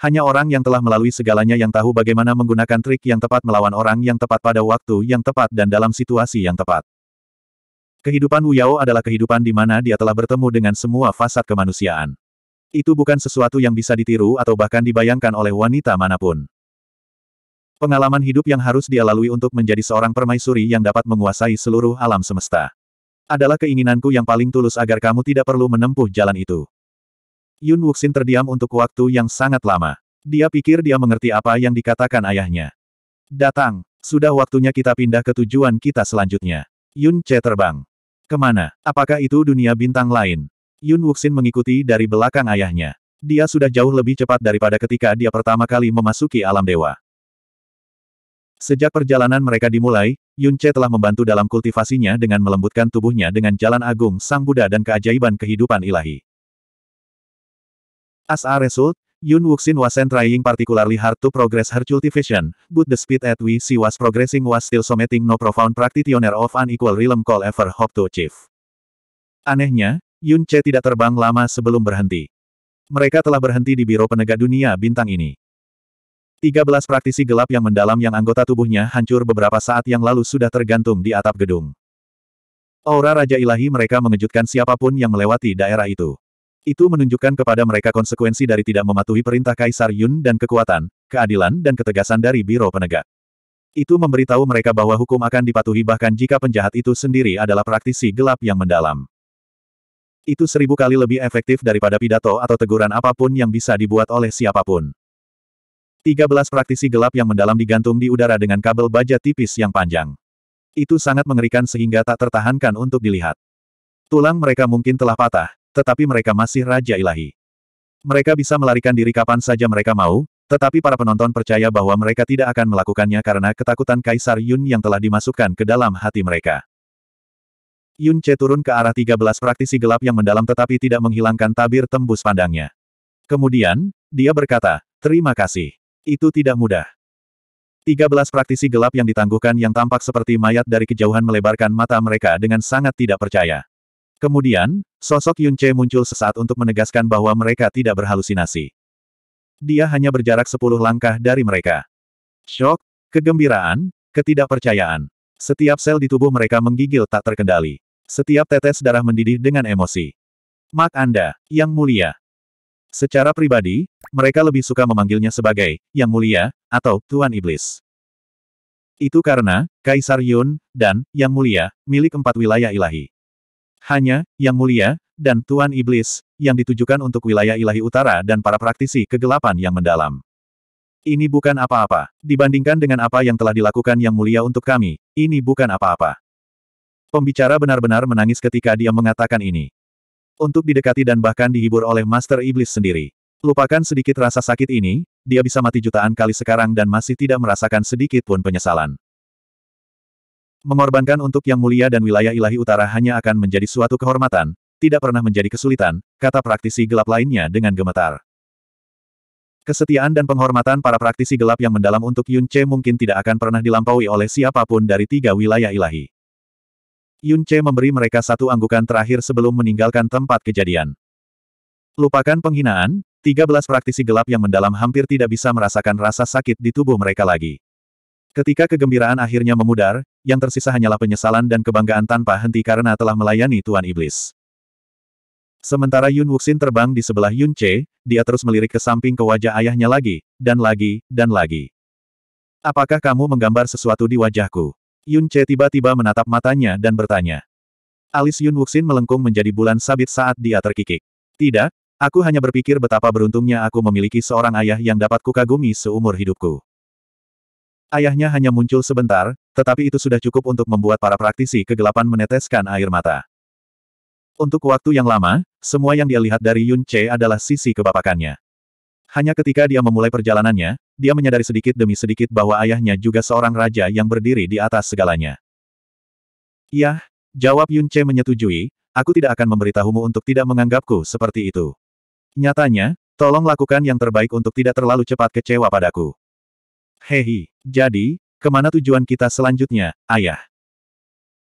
Hanya orang yang telah melalui segalanya yang tahu bagaimana menggunakan trik yang tepat melawan orang yang tepat pada waktu yang tepat dan dalam situasi yang tepat. Kehidupan Wu Yao adalah kehidupan di mana dia telah bertemu dengan semua fasad kemanusiaan. Itu bukan sesuatu yang bisa ditiru atau bahkan dibayangkan oleh wanita manapun. Pengalaman hidup yang harus dia lalui untuk menjadi seorang permaisuri yang dapat menguasai seluruh alam semesta. Adalah keinginanku yang paling tulus agar kamu tidak perlu menempuh jalan itu. Yun Wuxin terdiam untuk waktu yang sangat lama. Dia pikir dia mengerti apa yang dikatakan ayahnya. Datang, sudah waktunya kita pindah ke tujuan kita selanjutnya. Yun Che terbang. Kemana? Apakah itu dunia bintang lain? Yun Wuxin mengikuti dari belakang ayahnya. Dia sudah jauh lebih cepat daripada ketika dia pertama kali memasuki alam dewa. Sejak perjalanan mereka dimulai, Yun Che telah membantu dalam kultivasinya dengan melembutkan tubuhnya dengan jalan agung Sang Buddha dan keajaiban kehidupan ilahi. As a result, Yun Wuxin wasn't trying particularly hard to progress her cultivation, but the speed at which she was progressing was still something no profound practitioner of unequal realm call ever hope to achieve. Anehnya, Yun Che tidak terbang lama sebelum berhenti. Mereka telah berhenti di Biro Penegak Dunia Bintang ini. 13 praktisi gelap yang mendalam yang anggota tubuhnya hancur beberapa saat yang lalu sudah tergantung di atap gedung. Aura Raja Ilahi mereka mengejutkan siapapun yang melewati daerah itu. Itu menunjukkan kepada mereka konsekuensi dari tidak mematuhi perintah Kaisar Yun dan kekuatan, keadilan dan ketegasan dari Biro Penegak. Itu memberitahu mereka bahwa hukum akan dipatuhi bahkan jika penjahat itu sendiri adalah praktisi gelap yang mendalam. Itu seribu kali lebih efektif daripada pidato atau teguran apapun yang bisa dibuat oleh siapapun. 13 praktisi gelap yang mendalam digantung di udara dengan kabel baja tipis yang panjang. Itu sangat mengerikan sehingga tak tertahankan untuk dilihat. Tulang mereka mungkin telah patah, tetapi mereka masih Raja Ilahi. Mereka bisa melarikan diri kapan saja mereka mau, tetapi para penonton percaya bahwa mereka tidak akan melakukannya karena ketakutan Kaisar Yun yang telah dimasukkan ke dalam hati mereka. Yun Che turun ke arah 13 praktisi gelap yang mendalam tetapi tidak menghilangkan tabir tembus pandangnya. Kemudian, dia berkata, terima kasih. Itu tidak mudah. 13 praktisi gelap yang ditangguhkan yang tampak seperti mayat dari kejauhan melebarkan mata mereka dengan sangat tidak percaya. Kemudian, sosok Yun Che muncul sesaat untuk menegaskan bahwa mereka tidak berhalusinasi. Dia hanya berjarak 10 langkah dari mereka. Shock, kegembiraan, ketidakpercayaan. Setiap sel di tubuh mereka menggigil tak terkendali. Setiap tetes darah mendidih dengan emosi. Mak Anda, Yang Mulia. Secara pribadi, mereka lebih suka memanggilnya sebagai Yang Mulia atau Tuan Iblis. Itu karena Kaisar Yun dan Yang Mulia milik empat wilayah ilahi. Hanya Yang Mulia dan Tuan Iblis yang ditujukan untuk wilayah ilahi utara dan para praktisi kegelapan yang mendalam. Ini bukan apa-apa. Dibandingkan dengan apa yang telah dilakukan Yang Mulia untuk kami, ini bukan apa-apa. Pembicara benar-benar menangis ketika dia mengatakan ini. Untuk didekati dan bahkan dihibur oleh Master Iblis sendiri. Lupakan sedikit rasa sakit ini, dia bisa mati jutaan kali sekarang dan masih tidak merasakan sedikit pun penyesalan. Mengorbankan untuk Yang Mulia dan wilayah ilahi utara hanya akan menjadi suatu kehormatan, tidak pernah menjadi kesulitan, kata praktisi gelap lainnya dengan gemetar. Kesetiaan dan penghormatan para praktisi gelap yang mendalam untuk Yun Che mungkin tidak akan pernah dilampaui oleh siapapun dari tiga wilayah ilahi. Yun Che memberi mereka satu anggukan terakhir sebelum meninggalkan tempat kejadian. Lupakan penghinaan, 13 praktisi gelap yang mendalam hampir tidak bisa merasakan rasa sakit di tubuh mereka lagi. Ketika kegembiraan akhirnya memudar, yang tersisa hanyalah penyesalan dan kebanggaan tanpa henti karena telah melayani Tuan Iblis. Sementara Yun Wuxin terbang di sebelah Yun Che, dia terus melirik ke samping ke wajah ayahnya lagi, dan lagi, dan lagi. Apakah kamu menggambar sesuatu di wajahku? Yun Che tiba-tiba menatap matanya dan bertanya. Alis Yun Wuxin melengkung menjadi bulan sabit saat dia terkikik. Tidak, aku hanya berpikir betapa beruntungnya aku memiliki seorang ayah yang dapat kukagumi seumur hidupku. Ayahnya hanya muncul sebentar, tetapi itu sudah cukup untuk membuat para praktisi kegelapan meneteskan air mata. Untuk waktu yang lama, semua yang dia lihat dari Yun Che adalah sisi kebapakannya. Hanya ketika dia memulai perjalanannya, dia menyadari sedikit demi sedikit bahwa ayahnya juga seorang raja yang berdiri di atas segalanya. Yah, jawab Yun Che menyetujui, aku tidak akan memberitahumu untuk tidak menganggapku seperti itu. Nyatanya, tolong lakukan yang terbaik untuk tidak terlalu cepat kecewa padaku. Hei, jadi, kemana tujuan kita selanjutnya, ayah?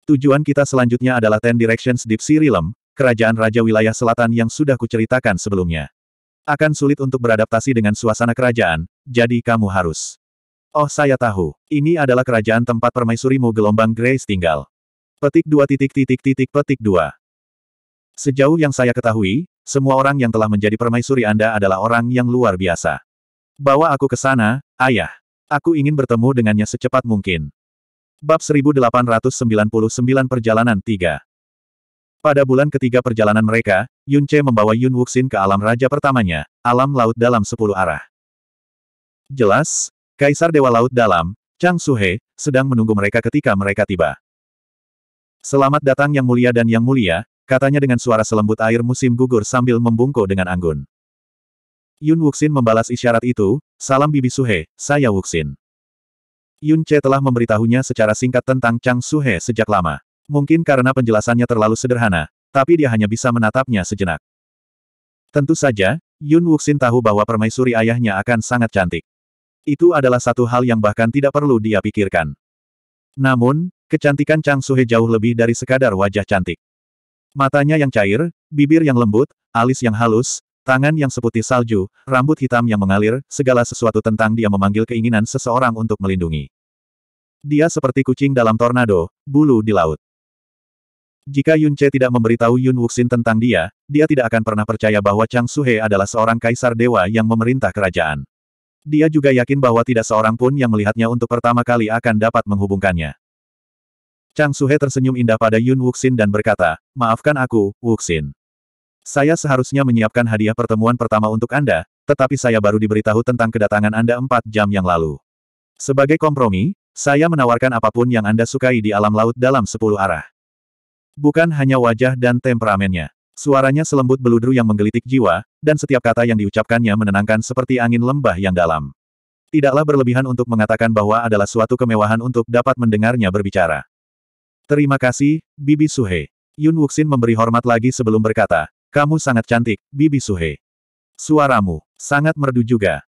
Tujuan kita selanjutnya adalah Ten Directions Deep Sea Realm, kerajaan raja wilayah selatan yang sudah kuceritakan sebelumnya. Akan sulit untuk beradaptasi dengan suasana kerajaan, jadi kamu harus. Oh saya tahu, ini adalah kerajaan tempat permaisurimu gelombang Grace tinggal. Petik dua titik titik titik petik dua. Sejauh yang saya ketahui, semua orang yang telah menjadi permaisuri Anda adalah orang yang luar biasa. Bawa aku ke sana, ayah. Aku ingin bertemu dengannya secepat mungkin. Bab 1899 Perjalanan 3 pada bulan ketiga perjalanan mereka, Yun Che membawa Yun Wuxin ke alam raja pertamanya, alam laut dalam sepuluh arah. Jelas, Kaisar Dewa Laut Dalam, Chang Suhe, sedang menunggu mereka ketika mereka tiba. Selamat datang Yang Mulia dan Yang Mulia, katanya dengan suara selembut air musim gugur sambil membungkuk dengan anggun. Yun Wuxin membalas isyarat itu, salam Bibi Suhe, saya Wuxin. Yun Che telah memberitahunya secara singkat tentang Chang Suhe sejak lama. Mungkin karena penjelasannya terlalu sederhana, tapi dia hanya bisa menatapnya sejenak. Tentu saja, Yun Wuxin tahu bahwa permaisuri ayahnya akan sangat cantik. Itu adalah satu hal yang bahkan tidak perlu dia pikirkan. Namun, kecantikan Chang Suhe jauh lebih dari sekadar wajah cantik. Matanya yang cair, bibir yang lembut, alis yang halus, tangan yang seputih salju, rambut hitam yang mengalir, segala sesuatu tentang dia memanggil keinginan seseorang untuk melindungi. Dia seperti kucing dalam tornado, bulu di laut. Jika Yun Che tidak memberitahu Yun Wuxin tentang dia, dia tidak akan pernah percaya bahwa Chang Suhe adalah seorang kaisar dewa yang memerintah kerajaan. Dia juga yakin bahwa tidak seorang pun yang melihatnya untuk pertama kali akan dapat menghubungkannya. Chang Suhe tersenyum indah pada Yun Wuxin dan berkata, Maafkan aku, Wuxin. Saya seharusnya menyiapkan hadiah pertemuan pertama untuk Anda, tetapi saya baru diberitahu tentang kedatangan Anda empat jam yang lalu. Sebagai kompromi, saya menawarkan apapun yang Anda sukai di alam laut dalam sepuluh arah. Bukan hanya wajah dan temperamennya. Suaranya selembut beludru yang menggelitik jiwa, dan setiap kata yang diucapkannya menenangkan seperti angin lembah yang dalam. Tidaklah berlebihan untuk mengatakan bahwa adalah suatu kemewahan untuk dapat mendengarnya berbicara. Terima kasih, Bibi Suhe. Yun Wuxin memberi hormat lagi sebelum berkata, kamu sangat cantik, Bibi Suhe. Suaramu, sangat merdu juga.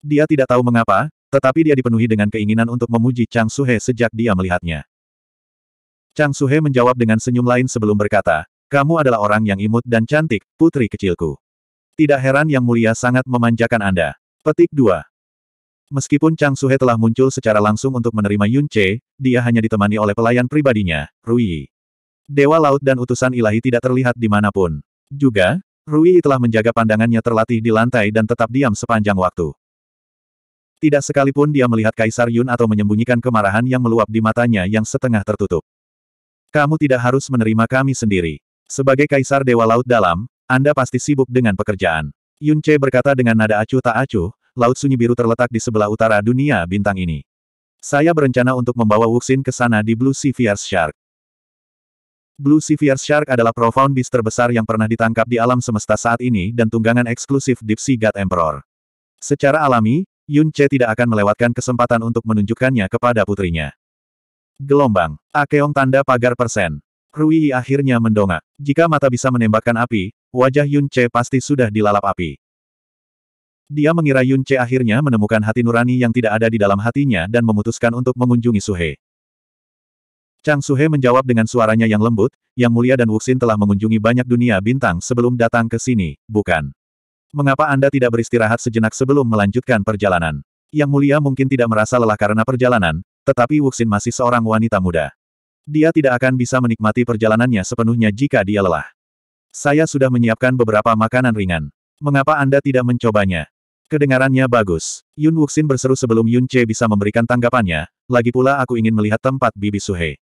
Dia tidak tahu mengapa, tetapi dia dipenuhi dengan keinginan untuk memuji Chang Suhe sejak dia melihatnya. Chang Suhe menjawab dengan senyum lain sebelum berkata, kamu adalah orang yang imut dan cantik, putri kecilku. Tidak heran yang mulia sangat memanjakan Anda. Petik 2. Meskipun Chang Suhe telah muncul secara langsung untuk menerima Yun Che, dia hanya ditemani oleh pelayan pribadinya, Rui. Dewa laut dan utusan ilahi tidak terlihat di dimanapun. Juga, Rui telah menjaga pandangannya terlatih di lantai dan tetap diam sepanjang waktu. Tidak sekalipun dia melihat Kaisar Yun atau menyembunyikan kemarahan yang meluap di matanya yang setengah tertutup. Kamu tidak harus menerima kami sendiri. Sebagai kaisar Dewa Laut Dalam, Anda pasti sibuk dengan pekerjaan. Yun Che berkata dengan nada acuh tak acuh, Laut Sunyi Biru terletak di sebelah utara dunia bintang ini. Saya berencana untuk membawa Wuxin ke sana di Blue Sea Fierce Shark. Blue Sea Fierce Shark adalah profound beast terbesar yang pernah ditangkap di alam semesta saat ini dan tunggangan eksklusif Deep Sea God Emperor. Secara alami, Yun Che tidak akan melewatkan kesempatan untuk menunjukkannya kepada putrinya. Gelombang. Akeong tanda pagar persen. Rui akhirnya mendongak. Jika mata bisa menembakkan api, wajah Yun Che pasti sudah dilalap api. Dia mengira Yun Che akhirnya menemukan hati nurani yang tidak ada di dalam hatinya dan memutuskan untuk mengunjungi Suhe. Chang Suhe menjawab dengan suaranya yang lembut, Yang Mulia dan Wuxin telah mengunjungi banyak dunia bintang sebelum datang ke sini, bukan? Mengapa Anda tidak beristirahat sejenak sebelum melanjutkan perjalanan? Yang Mulia mungkin tidak merasa lelah karena perjalanan, tetapi Wuxin masih seorang wanita muda. Dia tidak akan bisa menikmati perjalanannya sepenuhnya jika dia lelah. Saya sudah menyiapkan beberapa makanan ringan. Mengapa Anda tidak mencobanya? Kedengarannya bagus. Yun Wuxin berseru sebelum Yun Che bisa memberikan tanggapannya, lagi pula aku ingin melihat tempat Bibi Suhe.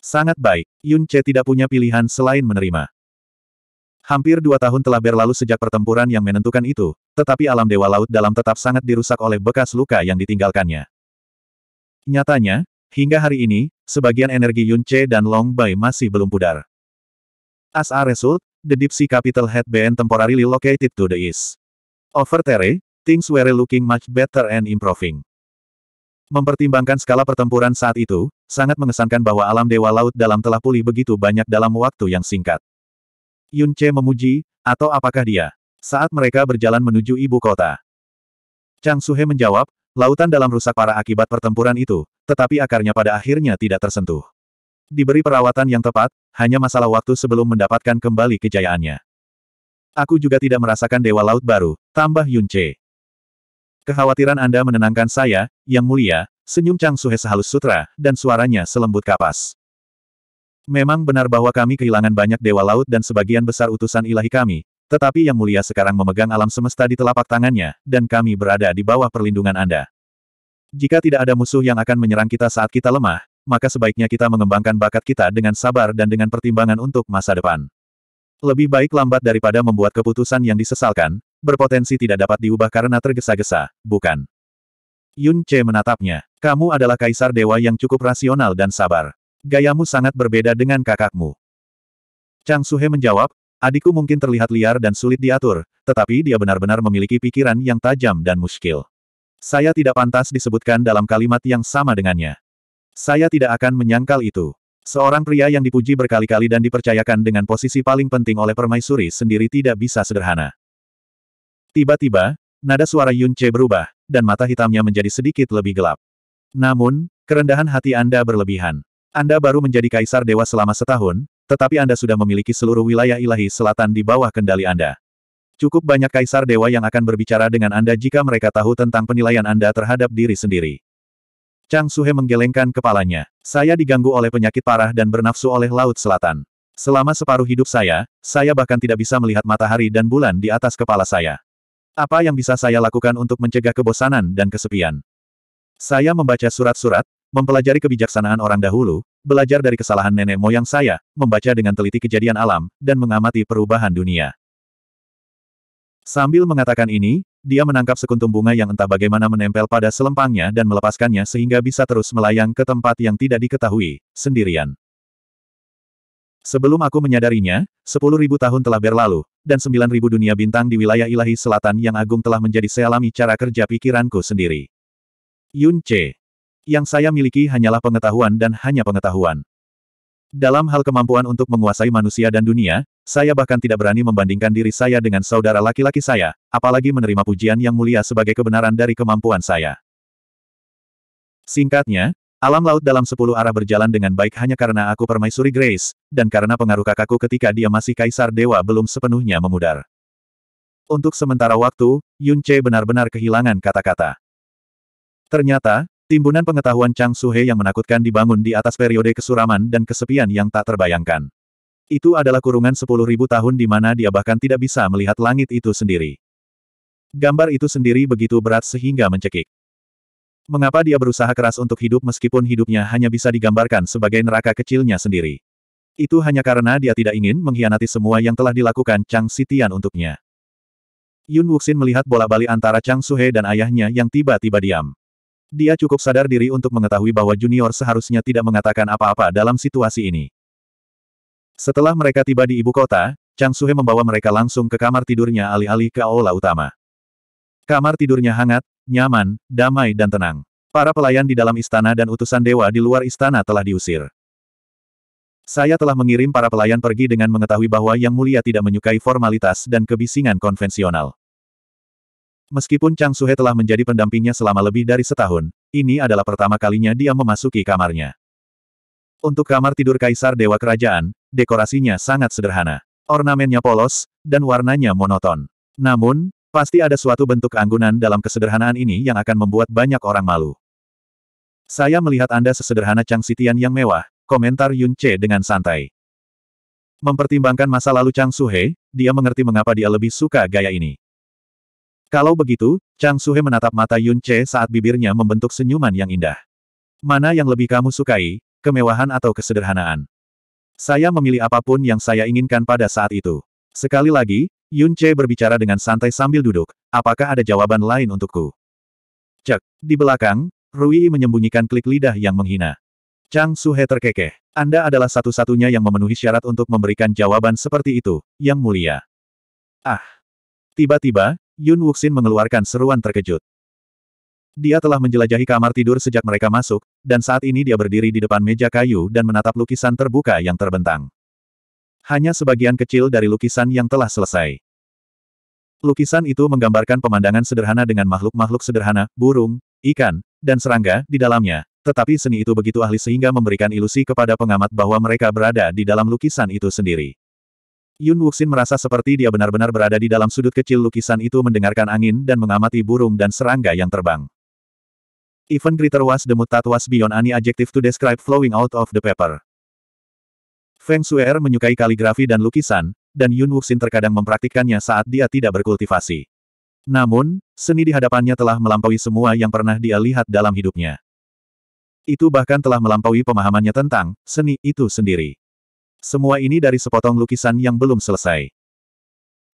Sangat baik, Yun Che tidak punya pilihan selain menerima. Hampir dua tahun telah berlalu sejak pertempuran yang menentukan itu, tetapi alam Dewa Laut dalam tetap sangat dirusak oleh bekas luka yang ditinggalkannya. Nyatanya, hingga hari ini, sebagian energi Yun Che dan Long Bai masih belum pudar. As a result, the deep sea capital had been temporarily located to the east. Over there, things were looking much better and improving. Mempertimbangkan skala pertempuran saat itu, sangat mengesankan bahwa alam dewa laut dalam telah pulih begitu banyak dalam waktu yang singkat. Yun Che memuji, atau apakah dia? Saat mereka berjalan menuju ibu kota. Chang Suhe menjawab, Lautan dalam rusak parah akibat pertempuran itu, tetapi akarnya pada akhirnya tidak tersentuh. Diberi perawatan yang tepat, hanya masalah waktu sebelum mendapatkan kembali kejayaannya. Aku juga tidak merasakan dewa laut baru, tambah Yun Kekhawatiran Anda menenangkan saya, Yang Mulia, senyum Chang Suhe sehalus sutra, dan suaranya selembut kapas. Memang benar bahwa kami kehilangan banyak dewa laut dan sebagian besar utusan ilahi kami, tetapi Yang Mulia sekarang memegang alam semesta di telapak tangannya, dan kami berada di bawah perlindungan Anda. Jika tidak ada musuh yang akan menyerang kita saat kita lemah, maka sebaiknya kita mengembangkan bakat kita dengan sabar dan dengan pertimbangan untuk masa depan. Lebih baik lambat daripada membuat keputusan yang disesalkan, berpotensi tidak dapat diubah karena tergesa-gesa, bukan? Yun Che menatapnya. Kamu adalah kaisar dewa yang cukup rasional dan sabar. Gayamu sangat berbeda dengan kakakmu. Chang Suhe menjawab, Adikku mungkin terlihat liar dan sulit diatur, tetapi dia benar-benar memiliki pikiran yang tajam dan muskil. Saya tidak pantas disebutkan dalam kalimat yang sama dengannya. Saya tidak akan menyangkal itu. Seorang pria yang dipuji berkali-kali dan dipercayakan dengan posisi paling penting oleh permaisuri sendiri tidak bisa sederhana. Tiba-tiba, nada suara Yun Che berubah, dan mata hitamnya menjadi sedikit lebih gelap. Namun, kerendahan hati Anda berlebihan. Anda baru menjadi kaisar dewa selama setahun, tetapi Anda sudah memiliki seluruh wilayah ilahi selatan di bawah kendali Anda. Cukup banyak kaisar dewa yang akan berbicara dengan Anda jika mereka tahu tentang penilaian Anda terhadap diri sendiri. Chang Suhe menggelengkan kepalanya. Saya diganggu oleh penyakit parah dan bernafsu oleh Laut Selatan. Selama separuh hidup saya, saya bahkan tidak bisa melihat matahari dan bulan di atas kepala saya. Apa yang bisa saya lakukan untuk mencegah kebosanan dan kesepian? Saya membaca surat-surat, mempelajari kebijaksanaan orang dahulu, belajar dari kesalahan nenek moyang saya, membaca dengan teliti kejadian alam, dan mengamati perubahan dunia. Sambil mengatakan ini, dia menangkap sekuntum bunga yang entah bagaimana menempel pada selempangnya dan melepaskannya sehingga bisa terus melayang ke tempat yang tidak diketahui, sendirian. Sebelum aku menyadarinya, 10.000 tahun telah berlalu, dan 9.000 dunia bintang di wilayah ilahi selatan yang agung telah menjadi sealami cara kerja pikiranku sendiri. Yun Che, yang saya miliki hanyalah pengetahuan dan hanya pengetahuan. Dalam hal kemampuan untuk menguasai manusia dan dunia, saya bahkan tidak berani membandingkan diri saya dengan saudara laki-laki saya, apalagi menerima pujian yang mulia sebagai kebenaran dari kemampuan saya. Singkatnya, alam laut dalam sepuluh arah berjalan dengan baik hanya karena aku permaisuri Grace, dan karena pengaruh kakakku ketika dia masih kaisar dewa belum sepenuhnya memudar. Untuk sementara waktu, Yun Che benar-benar kehilangan kata-kata. Ternyata, Timbunan pengetahuan Chang Suhe yang menakutkan dibangun di atas periode kesuraman dan kesepian yang tak terbayangkan. Itu adalah kurungan sepuluh ribu tahun di mana dia bahkan tidak bisa melihat langit itu sendiri. Gambar itu sendiri begitu berat sehingga mencekik. Mengapa dia berusaha keras untuk hidup meskipun hidupnya hanya bisa digambarkan sebagai neraka kecilnya sendiri? Itu hanya karena dia tidak ingin mengkhianati semua yang telah dilakukan Chang Sitian untuknya. Yun Wuxin melihat bola bali antara Chang Suhe dan ayahnya yang tiba-tiba diam. Dia cukup sadar diri untuk mengetahui bahwa junior seharusnya tidak mengatakan apa-apa dalam situasi ini. Setelah mereka tiba di ibu kota, Chang Suhe membawa mereka langsung ke kamar tidurnya alih-alih ke aula utama. Kamar tidurnya hangat, nyaman, damai dan tenang. Para pelayan di dalam istana dan utusan dewa di luar istana telah diusir. Saya telah mengirim para pelayan pergi dengan mengetahui bahwa Yang Mulia tidak menyukai formalitas dan kebisingan konvensional. Meskipun Chang Suhe telah menjadi pendampingnya selama lebih dari setahun, ini adalah pertama kalinya dia memasuki kamarnya. Untuk kamar tidur Kaisar Dewa Kerajaan, dekorasinya sangat sederhana. Ornamennya polos, dan warnanya monoton. Namun, pasti ada suatu bentuk anggunan dalam kesederhanaan ini yang akan membuat banyak orang malu. Saya melihat Anda sesederhana Chang Sitian yang mewah, komentar Yun Che dengan santai. Mempertimbangkan masa lalu Chang Suhe, dia mengerti mengapa dia lebih suka gaya ini. Kalau begitu, Chang Suhe menatap mata Yun Che saat bibirnya membentuk senyuman yang indah. Mana yang lebih kamu sukai, kemewahan atau kesederhanaan? Saya memilih apapun yang saya inginkan pada saat itu. Sekali lagi, Yun Che berbicara dengan santai sambil duduk, apakah ada jawaban lain untukku? Cek, di belakang, Rui menyembunyikan klik lidah yang menghina. Chang Suhe terkekeh. Anda adalah satu-satunya yang memenuhi syarat untuk memberikan jawaban seperti itu, yang mulia. Ah. Tiba-tiba, Yun Wuxin mengeluarkan seruan terkejut. Dia telah menjelajahi kamar tidur sejak mereka masuk, dan saat ini dia berdiri di depan meja kayu dan menatap lukisan terbuka yang terbentang. Hanya sebagian kecil dari lukisan yang telah selesai. Lukisan itu menggambarkan pemandangan sederhana dengan makhluk-makhluk sederhana, burung, ikan, dan serangga di dalamnya, tetapi seni itu begitu ahli sehingga memberikan ilusi kepada pengamat bahwa mereka berada di dalam lukisan itu sendiri. Yun Wuxin merasa seperti dia benar-benar berada di dalam sudut kecil lukisan itu mendengarkan angin dan mengamati burung dan serangga yang terbang. Even greater was the mutat was beyond any adjective to describe flowing out of the paper. Feng Shui'er menyukai kaligrafi dan lukisan, dan Yun Wuxin terkadang mempraktikkannya saat dia tidak berkultivasi. Namun, seni di hadapannya telah melampaui semua yang pernah dia lihat dalam hidupnya. Itu bahkan telah melampaui pemahamannya tentang seni itu sendiri. Semua ini dari sepotong lukisan yang belum selesai.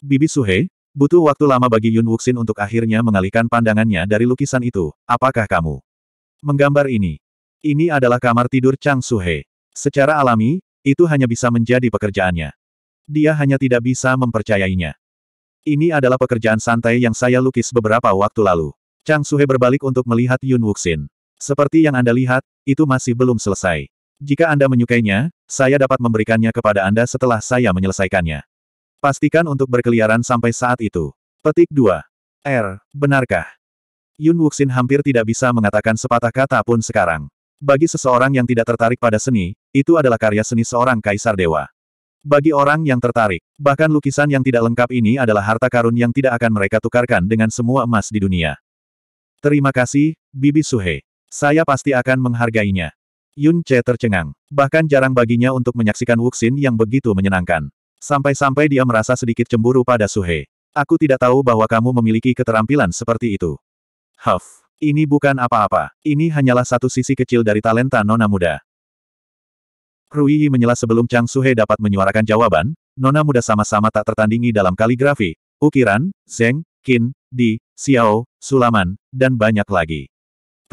Bibi Suhe, butuh waktu lama bagi Yun Wuxin untuk akhirnya mengalihkan pandangannya dari lukisan itu. Apakah kamu menggambar ini? Ini adalah kamar tidur Chang Suhe. Secara alami, itu hanya bisa menjadi pekerjaannya. Dia hanya tidak bisa mempercayainya. Ini adalah pekerjaan santai yang saya lukis beberapa waktu lalu. Chang Suhe berbalik untuk melihat Yun Wuxin. Seperti yang Anda lihat, itu masih belum selesai. Jika Anda menyukainya, saya dapat memberikannya kepada Anda setelah saya menyelesaikannya. Pastikan untuk berkeliaran sampai saat itu. Petik 2. R. Benarkah? Yun Wuxin hampir tidak bisa mengatakan sepatah kata pun sekarang. Bagi seseorang yang tidak tertarik pada seni, itu adalah karya seni seorang kaisar dewa. Bagi orang yang tertarik, bahkan lukisan yang tidak lengkap ini adalah harta karun yang tidak akan mereka tukarkan dengan semua emas di dunia. Terima kasih, Bibi Suhe. Saya pasti akan menghargainya. Yun Che tercengang. Bahkan jarang baginya untuk menyaksikan Wuxin yang begitu menyenangkan. Sampai-sampai dia merasa sedikit cemburu pada Suhe. Aku tidak tahu bahwa kamu memiliki keterampilan seperti itu. Huff, ini bukan apa-apa. Ini hanyalah satu sisi kecil dari talenta nona muda. Rui menyela sebelum Chang Suhe dapat menyuarakan jawaban, nona muda sama-sama tak tertandingi dalam kaligrafi, ukiran, zeng, kin, di, xiao, sulaman, dan banyak lagi.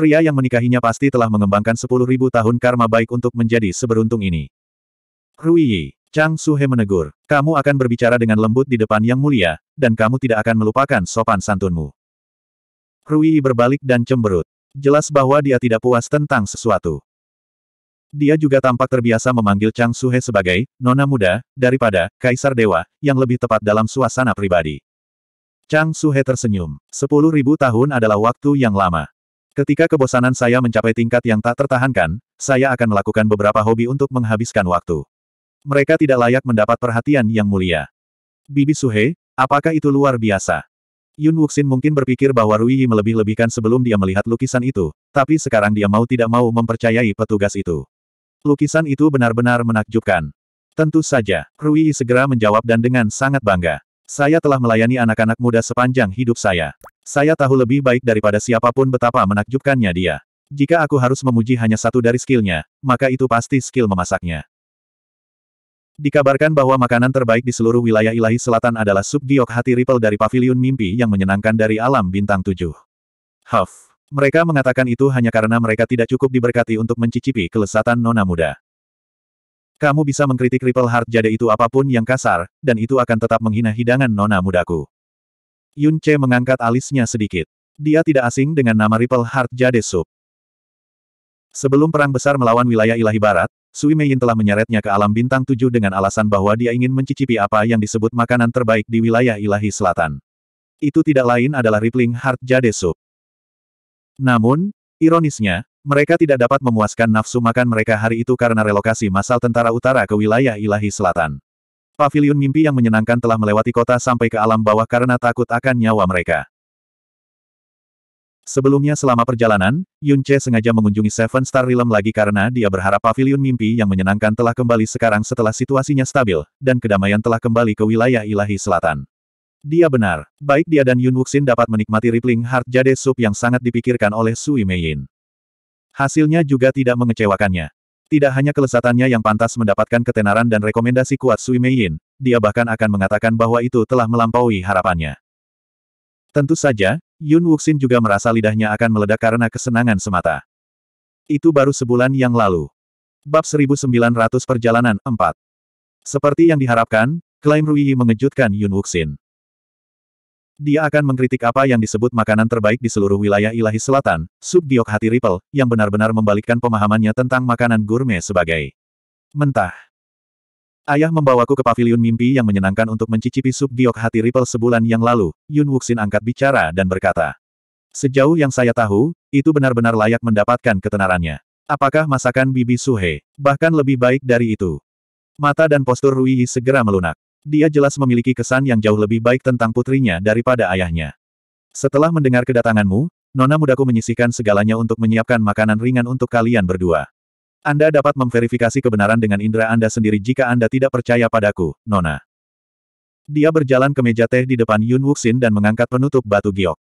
Pria yang menikahinya pasti telah mengembangkan sepuluh ribu tahun karma baik untuk menjadi seberuntung ini. Ruiyi, Chang Suhe menegur, kamu akan berbicara dengan lembut di depan yang mulia, dan kamu tidak akan melupakan sopan santunmu. Ruiyi berbalik dan cemberut. Jelas bahwa dia tidak puas tentang sesuatu. Dia juga tampak terbiasa memanggil Chang Suhe sebagai nona muda, daripada kaisar dewa, yang lebih tepat dalam suasana pribadi. Chang Suhe tersenyum. Sepuluh ribu tahun adalah waktu yang lama. Ketika kebosanan saya mencapai tingkat yang tak tertahankan, saya akan melakukan beberapa hobi untuk menghabiskan waktu. Mereka tidak layak mendapat perhatian yang mulia. Bibi Suhe, apakah itu luar biasa? Yun Wuxin mungkin berpikir bahwa Rui Yi melebih-lebihkan sebelum dia melihat lukisan itu, tapi sekarang dia mau tidak mau mempercayai petugas itu. Lukisan itu benar-benar menakjubkan. Tentu saja, Rui Yi segera menjawab dan dengan sangat bangga. Saya telah melayani anak-anak muda sepanjang hidup saya. Saya tahu lebih baik daripada siapapun betapa menakjubkannya dia. Jika aku harus memuji hanya satu dari skillnya, maka itu pasti skill memasaknya. Dikabarkan bahwa makanan terbaik di seluruh wilayah ilahi selatan adalah sup giok hati ripple dari paviliun mimpi yang menyenangkan dari alam bintang tujuh. Huff. Mereka mengatakan itu hanya karena mereka tidak cukup diberkati untuk mencicipi kelesatan nona muda. Kamu bisa mengkritik Ripple Heart Jade itu apapun yang kasar, dan itu akan tetap menghina hidangan nona mudaku. Yun Che mengangkat alisnya sedikit. Dia tidak asing dengan nama Ripple Heart Jade Soup. Sebelum perang besar melawan wilayah ilahi barat, Sui Yin telah menyeretnya ke alam bintang tujuh dengan alasan bahwa dia ingin mencicipi apa yang disebut makanan terbaik di wilayah ilahi selatan. Itu tidak lain adalah Rippling Heart Jade Soup. Namun, ironisnya, mereka tidak dapat memuaskan nafsu makan mereka hari itu karena relokasi massal tentara utara ke wilayah ilahi selatan. Pavilion mimpi yang menyenangkan telah melewati kota sampai ke alam bawah karena takut akan nyawa mereka. Sebelumnya selama perjalanan, Yun Che sengaja mengunjungi Seven Star Realm lagi karena dia berharap Pavilion mimpi yang menyenangkan telah kembali sekarang setelah situasinya stabil, dan kedamaian telah kembali ke wilayah ilahi selatan. Dia benar, baik dia dan Yun Wuxin dapat menikmati Rippling Heart Jade Soup yang sangat dipikirkan oleh Sui Meiyin. Hasilnya juga tidak mengecewakannya. Tidak hanya kelesatannya yang pantas mendapatkan ketenaran dan rekomendasi kuat Sui Meiyin, dia bahkan akan mengatakan bahwa itu telah melampaui harapannya. Tentu saja, Yun Wuxin juga merasa lidahnya akan meledak karena kesenangan semata. Itu baru sebulan yang lalu. Bab 1900 Perjalanan 4 Seperti yang diharapkan, klaim Ruiyi mengejutkan Yun Wuxin. Dia akan mengkritik apa yang disebut makanan terbaik di seluruh wilayah ilahi selatan, sub giok hati Ripple, yang benar-benar membalikkan pemahamannya tentang makanan gourmet sebagai mentah. Ayah membawaku ke paviliun mimpi yang menyenangkan untuk mencicipi sub giok hati Ripple sebulan yang lalu, Yun Wuxin angkat bicara dan berkata. Sejauh yang saya tahu, itu benar-benar layak mendapatkan ketenarannya. Apakah masakan Bibi Suhe, bahkan lebih baik dari itu? Mata dan postur Rui segera melunak. Dia jelas memiliki kesan yang jauh lebih baik tentang putrinya daripada ayahnya. Setelah mendengar kedatanganmu, Nona mudaku menyisihkan segalanya untuk menyiapkan makanan ringan untuk kalian berdua. Anda dapat memverifikasi kebenaran dengan indera Anda sendiri jika Anda tidak percaya padaku, Nona. Dia berjalan ke meja teh di depan Yun Wuxin dan mengangkat penutup batu giok.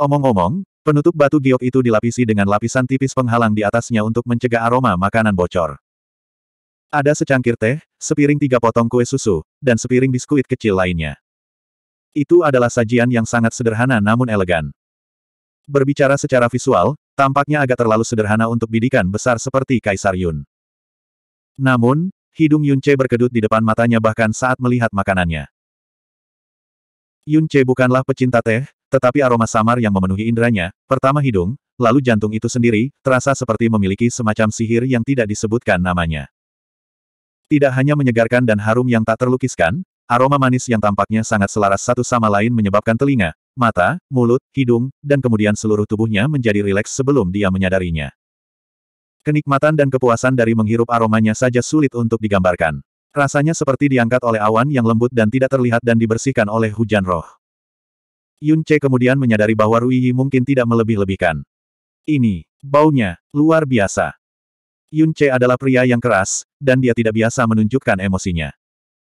Omong-omong, penutup batu giok itu dilapisi dengan lapisan tipis penghalang di atasnya untuk mencegah aroma makanan bocor. Ada secangkir teh, sepiring tiga potong kue susu, dan sepiring biskuit kecil lainnya. Itu adalah sajian yang sangat sederhana namun elegan. Berbicara secara visual, tampaknya agak terlalu sederhana untuk bidikan besar seperti Kaisar Yun. Namun, hidung Yunce berkedut di depan matanya bahkan saat melihat makanannya. Yunce bukanlah pecinta teh, tetapi aroma samar yang memenuhi inderanya, pertama hidung, lalu jantung itu sendiri, terasa seperti memiliki semacam sihir yang tidak disebutkan namanya. Tidak hanya menyegarkan dan harum yang tak terlukiskan, aroma manis yang tampaknya sangat selaras satu sama lain menyebabkan telinga, mata, mulut, hidung, dan kemudian seluruh tubuhnya menjadi rileks sebelum dia menyadarinya. Kenikmatan dan kepuasan dari menghirup aromanya saja sulit untuk digambarkan. Rasanya seperti diangkat oleh awan yang lembut dan tidak terlihat dan dibersihkan oleh hujan roh. Yun Che kemudian menyadari bahwa Rui Yi mungkin tidak melebih-lebihkan. Ini, baunya, luar biasa. Yun Che adalah pria yang keras, dan dia tidak biasa menunjukkan emosinya.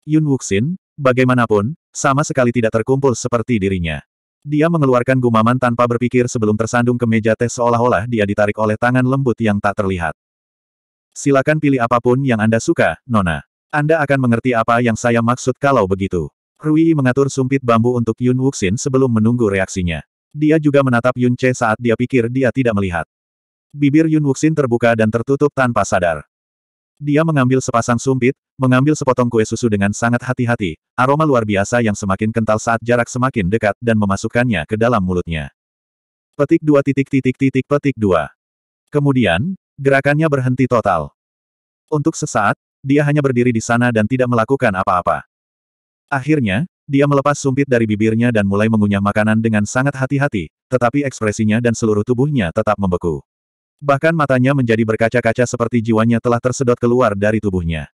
Yun Wuxin, bagaimanapun, sama sekali tidak terkumpul seperti dirinya. Dia mengeluarkan gumaman tanpa berpikir sebelum tersandung ke meja teh seolah-olah dia ditarik oleh tangan lembut yang tak terlihat. Silakan pilih apapun yang Anda suka, Nona. Anda akan mengerti apa yang saya maksud kalau begitu. Rui mengatur sumpit bambu untuk Yun Wuxin sebelum menunggu reaksinya. Dia juga menatap Yun Che saat dia pikir dia tidak melihat. Bibir Yun Wuxin terbuka dan tertutup tanpa sadar. Dia mengambil sepasang sumpit, mengambil sepotong kue susu dengan sangat hati-hati, aroma luar biasa yang semakin kental saat jarak semakin dekat dan memasukkannya ke dalam mulutnya. Petik dua titik titik titik petik dua. Kemudian, gerakannya berhenti total. Untuk sesaat, dia hanya berdiri di sana dan tidak melakukan apa-apa. Akhirnya, dia melepas sumpit dari bibirnya dan mulai mengunyah makanan dengan sangat hati-hati, tetapi ekspresinya dan seluruh tubuhnya tetap membeku. Bahkan matanya menjadi berkaca-kaca seperti jiwanya telah tersedot keluar dari tubuhnya.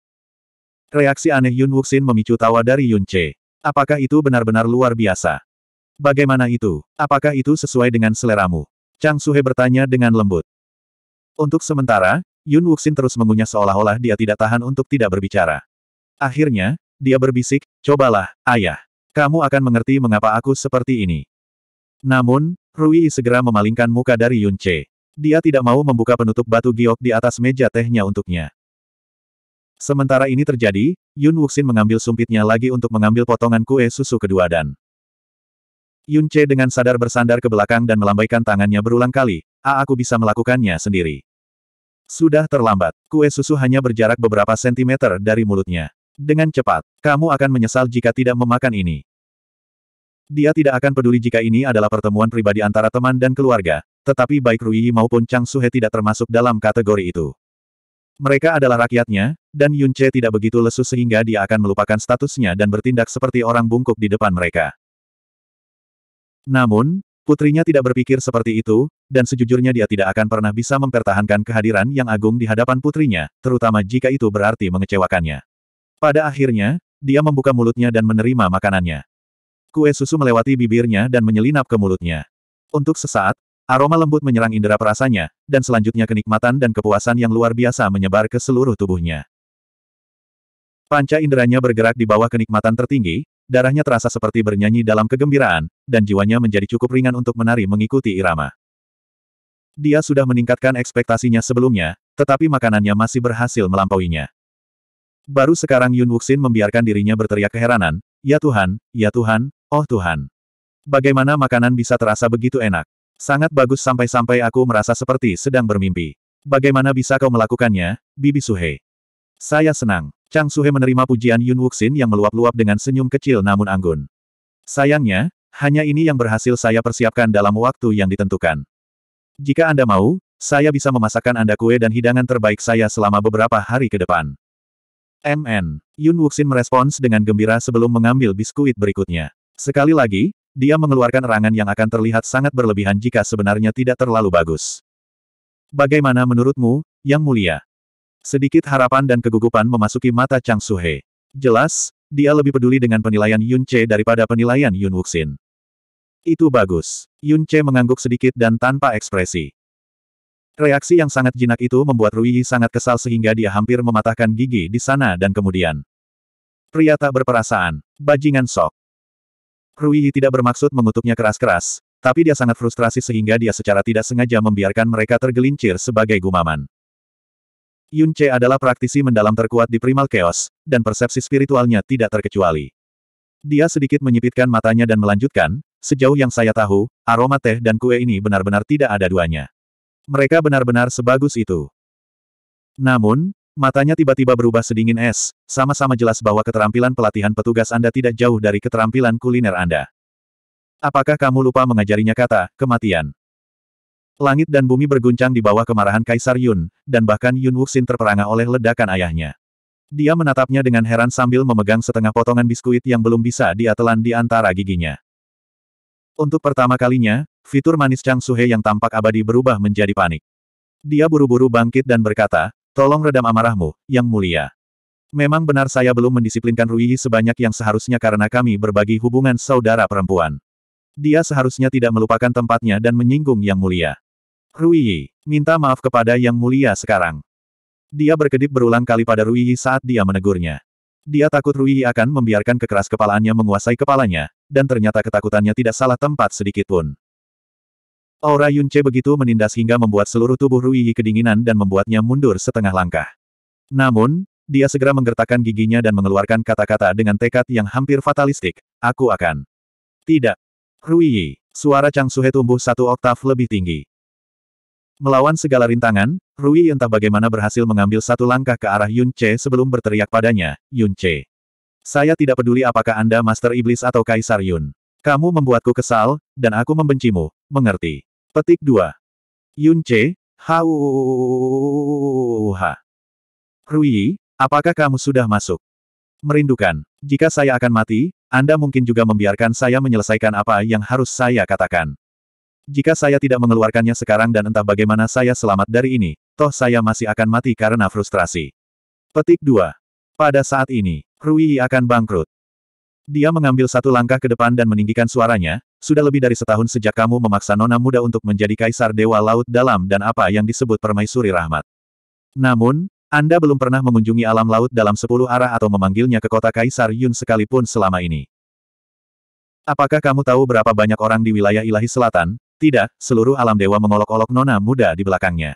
Reaksi aneh Yun Wuxin memicu tawa dari Yun Che. Apakah itu benar-benar luar biasa? Bagaimana itu? Apakah itu sesuai dengan seleramu? Chang Suhe bertanya dengan lembut. Untuk sementara, Yun Wuxin terus mengunyah seolah-olah dia tidak tahan untuk tidak berbicara. Akhirnya, dia berbisik, cobalah, ayah. Kamu akan mengerti mengapa aku seperti ini. Namun, Rui segera memalingkan muka dari Yun Che. Dia tidak mau membuka penutup batu giok di atas meja tehnya untuknya. Sementara ini terjadi, Yun Wuxin mengambil sumpitnya lagi untuk mengambil potongan kue susu kedua dan Yun Che dengan sadar bersandar ke belakang dan melambaikan tangannya berulang kali, A aku bisa melakukannya sendiri. Sudah terlambat, kue susu hanya berjarak beberapa sentimeter dari mulutnya. Dengan cepat, kamu akan menyesal jika tidak memakan ini. Dia tidak akan peduli jika ini adalah pertemuan pribadi antara teman dan keluarga, tetapi baik Rui maupun Chang Suhe tidak termasuk dalam kategori itu. Mereka adalah rakyatnya, dan Yun Che tidak begitu lesu sehingga dia akan melupakan statusnya dan bertindak seperti orang bungkuk di depan mereka. Namun, putrinya tidak berpikir seperti itu, dan sejujurnya dia tidak akan pernah bisa mempertahankan kehadiran yang agung di hadapan putrinya, terutama jika itu berarti mengecewakannya. Pada akhirnya, dia membuka mulutnya dan menerima makanannya. Kue susu melewati bibirnya dan menyelinap ke mulutnya. Untuk sesaat, Aroma lembut menyerang indera perasanya, dan selanjutnya kenikmatan dan kepuasan yang luar biasa menyebar ke seluruh tubuhnya. Panca inderanya bergerak di bawah kenikmatan tertinggi, darahnya terasa seperti bernyanyi dalam kegembiraan, dan jiwanya menjadi cukup ringan untuk menari mengikuti irama. Dia sudah meningkatkan ekspektasinya sebelumnya, tetapi makanannya masih berhasil melampauinya. Baru sekarang Yun Wuxin membiarkan dirinya berteriak keheranan, Ya Tuhan, Ya Tuhan, Oh Tuhan. Bagaimana makanan bisa terasa begitu enak? Sangat bagus sampai-sampai aku merasa seperti sedang bermimpi. Bagaimana bisa kau melakukannya, Bibi Suhe? Saya senang. Chang Suhe menerima pujian Yun Wuxin yang meluap-luap dengan senyum kecil namun anggun. Sayangnya, hanya ini yang berhasil saya persiapkan dalam waktu yang ditentukan. Jika Anda mau, saya bisa memasakkan Anda kue dan hidangan terbaik saya selama beberapa hari ke depan. MN. Yun Wuxin merespons dengan gembira sebelum mengambil biskuit berikutnya. Sekali lagi, dia mengeluarkan erangan yang akan terlihat sangat berlebihan jika sebenarnya tidak terlalu bagus. Bagaimana menurutmu, Yang Mulia? Sedikit harapan dan kegugupan memasuki mata Chang Suhe. Jelas, dia lebih peduli dengan penilaian Yun Che daripada penilaian Yun Wuxin. Itu bagus. Yun Che mengangguk sedikit dan tanpa ekspresi. Reaksi yang sangat jinak itu membuat Rui sangat kesal sehingga dia hampir mematahkan gigi di sana dan kemudian. Pria tak berperasaan. Bajingan sok. Rui tidak bermaksud mengutuknya keras-keras, tapi dia sangat frustrasi sehingga dia secara tidak sengaja membiarkan mereka tergelincir sebagai gumaman. Yun Che adalah praktisi mendalam terkuat di Primal Chaos, dan persepsi spiritualnya tidak terkecuali. Dia sedikit menyipitkan matanya dan melanjutkan, sejauh yang saya tahu, aroma teh dan kue ini benar-benar tidak ada duanya. Mereka benar-benar sebagus itu. Namun, Matanya tiba-tiba berubah sedingin es, sama-sama jelas bahwa keterampilan pelatihan petugas Anda tidak jauh dari keterampilan kuliner Anda. Apakah kamu lupa mengajarinya kata, kematian? Langit dan bumi berguncang di bawah kemarahan Kaisar Yun, dan bahkan Yun Wuxin terperangah oleh ledakan ayahnya. Dia menatapnya dengan heran sambil memegang setengah potongan biskuit yang belum bisa diatelan di antara giginya. Untuk pertama kalinya, fitur manis Chang Suhe yang tampak abadi berubah menjadi panik. Dia buru-buru bangkit dan berkata, Tolong redam amarahmu, Yang Mulia. Memang benar saya belum mendisiplinkan Rui sebanyak yang seharusnya karena kami berbagi hubungan saudara perempuan. Dia seharusnya tidak melupakan tempatnya dan menyinggung Yang Mulia. Rui, minta maaf kepada Yang Mulia sekarang. Dia berkedip berulang kali pada Rui saat dia menegurnya. Dia takut Rui akan membiarkan kekeras kepalaannya menguasai kepalanya, dan ternyata ketakutannya tidak salah tempat sedikitpun. Aura Yunce begitu menindas hingga membuat seluruh tubuh Rui kedinginan dan membuatnya mundur setengah langkah. Namun, dia segera menggertakkan giginya dan mengeluarkan kata-kata dengan tekad yang hampir fatalistik, aku akan. Tidak. Rui suara Chang Suhe tumbuh satu oktav lebih tinggi. Melawan segala rintangan, Rui entah bagaimana berhasil mengambil satu langkah ke arah Yun Che sebelum berteriak padanya, Yun Che. Saya tidak peduli apakah Anda Master Iblis atau Kaisar Yun. Kamu membuatku kesal, dan aku membencimu, mengerti. Petik 2. Yun Che, Hauha. Rui, apakah kamu sudah masuk? Merindukan. Jika saya akan mati, Anda mungkin juga membiarkan saya menyelesaikan apa yang harus saya katakan. Jika saya tidak mengeluarkannya sekarang dan entah bagaimana saya selamat dari ini, toh saya masih akan mati karena frustrasi. Petik 2. Pada saat ini, Rui akan bangkrut. Dia mengambil satu langkah ke depan dan meninggikan suaranya, sudah lebih dari setahun sejak kamu memaksa nona muda untuk menjadi kaisar Dewa Laut Dalam dan apa yang disebut Permaisuri Rahmat. Namun, Anda belum pernah mengunjungi alam laut dalam sepuluh arah atau memanggilnya ke kota Kaisar Yun sekalipun selama ini. Apakah kamu tahu berapa banyak orang di wilayah ilahi selatan? Tidak, seluruh alam dewa mengolok-olok nona muda di belakangnya.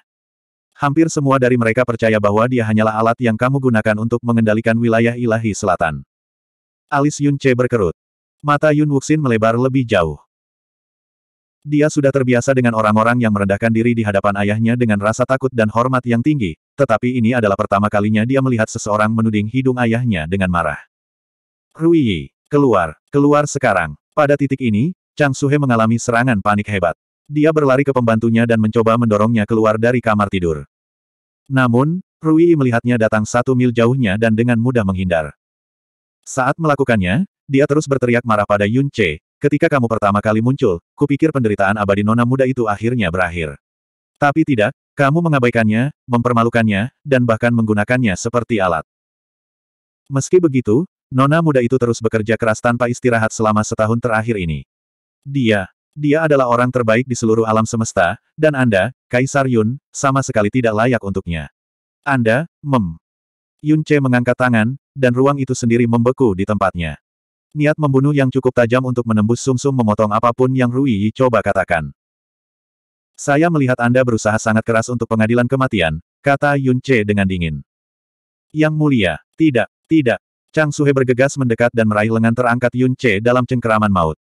Hampir semua dari mereka percaya bahwa dia hanyalah alat yang kamu gunakan untuk mengendalikan wilayah ilahi selatan. Alis Yun Che berkerut. Mata Yun Wuxin melebar lebih jauh. Dia sudah terbiasa dengan orang-orang yang merendahkan diri di hadapan ayahnya dengan rasa takut dan hormat yang tinggi, tetapi ini adalah pertama kalinya dia melihat seseorang menuding hidung ayahnya dengan marah. Ruiyi, keluar, keluar sekarang. Pada titik ini, Chang Suhe mengalami serangan panik hebat. Dia berlari ke pembantunya dan mencoba mendorongnya keluar dari kamar tidur. Namun, Ruiyi melihatnya datang satu mil jauhnya dan dengan mudah menghindar. Saat melakukannya, dia terus berteriak marah pada Yun Che, ketika kamu pertama kali muncul, kupikir penderitaan abadi nona muda itu akhirnya berakhir. Tapi tidak, kamu mengabaikannya, mempermalukannya, dan bahkan menggunakannya seperti alat. Meski begitu, nona muda itu terus bekerja keras tanpa istirahat selama setahun terakhir ini. Dia, dia adalah orang terbaik di seluruh alam semesta, dan Anda, Kaisar Yun, sama sekali tidak layak untuknya. Anda, mem. Yun Che mengangkat tangan, dan ruang itu sendiri membeku di tempatnya. Niat membunuh yang cukup tajam untuk menembus sumsum memotong apapun yang Rui coba katakan. Saya melihat Anda berusaha sangat keras untuk pengadilan kematian, kata Yun Che dengan dingin. Yang mulia, tidak, tidak. Chang Suhe bergegas mendekat dan meraih lengan terangkat Yun Che dalam cengkeraman maut.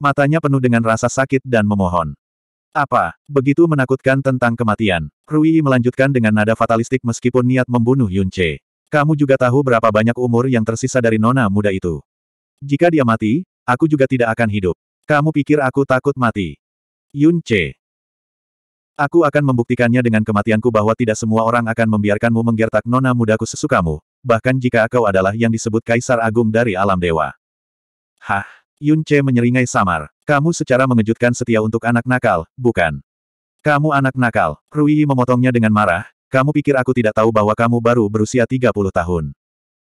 Matanya penuh dengan rasa sakit dan memohon. Apa, begitu menakutkan tentang kematian? Rui melanjutkan dengan nada fatalistik meskipun niat membunuh Yun Che. Kamu juga tahu berapa banyak umur yang tersisa dari nona muda itu. Jika dia mati, aku juga tidak akan hidup. Kamu pikir aku takut mati? Yun Che. Aku akan membuktikannya dengan kematianku bahwa tidak semua orang akan membiarkanmu menggertak nona mudaku sesukamu, bahkan jika kau adalah yang disebut Kaisar Agung dari alam dewa. Hah, Yun Che menyeringai samar. Kamu secara mengejutkan setia untuk anak nakal, bukan? Kamu anak nakal, Rui memotongnya dengan marah, kamu pikir aku tidak tahu bahwa kamu baru berusia 30 tahun?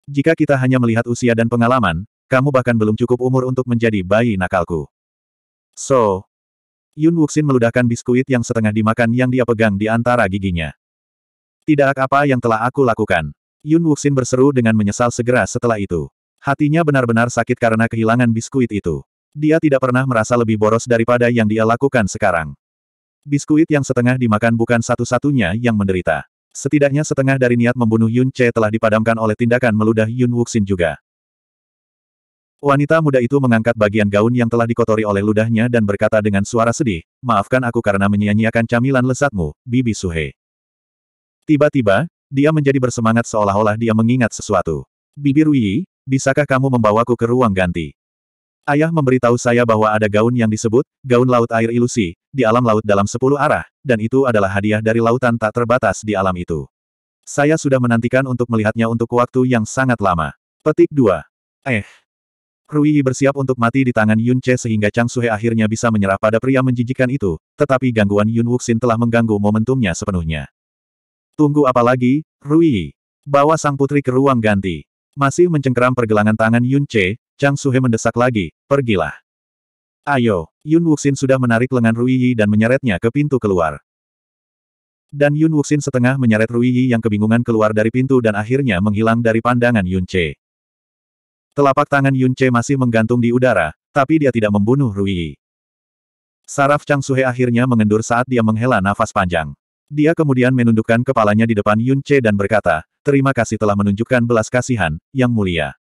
Jika kita hanya melihat usia dan pengalaman, kamu bahkan belum cukup umur untuk menjadi bayi nakalku. So, Yun Wuxin meludahkan biskuit yang setengah dimakan yang dia pegang di antara giginya. Tidak apa yang telah aku lakukan. Yun Wuxin berseru dengan menyesal segera setelah itu. Hatinya benar-benar sakit karena kehilangan biskuit itu. Dia tidak pernah merasa lebih boros daripada yang dia lakukan sekarang. Biskuit yang setengah dimakan bukan satu-satunya yang menderita. Setidaknya setengah dari niat membunuh Yun Che telah dipadamkan oleh tindakan meludah Yun Wuxin juga. Wanita muda itu mengangkat bagian gaun yang telah dikotori oleh ludahnya dan berkata dengan suara sedih, maafkan aku karena menyia-nyiakan camilan lezatmu, Bibi Suhe. Tiba-tiba, dia menjadi bersemangat seolah-olah dia mengingat sesuatu. Bibi Rui, bisakah kamu membawaku ke ruang ganti? Ayah memberitahu saya bahwa ada gaun yang disebut, gaun laut air ilusi, di alam laut dalam sepuluh arah, dan itu adalah hadiah dari lautan tak terbatas di alam itu. Saya sudah menantikan untuk melihatnya untuk waktu yang sangat lama. Petik 2. Eh. Rui bersiap untuk mati di tangan Yun Che sehingga Chang Suhe akhirnya bisa menyerah pada pria menjijikan itu, tetapi gangguan Yun Wuxin telah mengganggu momentumnya sepenuhnya. Tunggu apa lagi, Rui? Bawa sang putri ke ruang ganti. Masih mencengkeram pergelangan tangan Yun Che, Chang Suhe mendesak lagi, pergilah. Ayo, Yun Wuxin sudah menarik lengan Rui Yi dan menyeretnya ke pintu keluar. Dan Yun Wuxin setengah menyeret Rui Yi yang kebingungan keluar dari pintu dan akhirnya menghilang dari pandangan Yun Che. Telapak tangan Yun Che masih menggantung di udara, tapi dia tidak membunuh Rui Yi. Saraf Chang Suhe akhirnya mengendur saat dia menghela nafas panjang. Dia kemudian menundukkan kepalanya di depan Yun Che dan berkata, Terima kasih telah menunjukkan belas kasihan, Yang Mulia.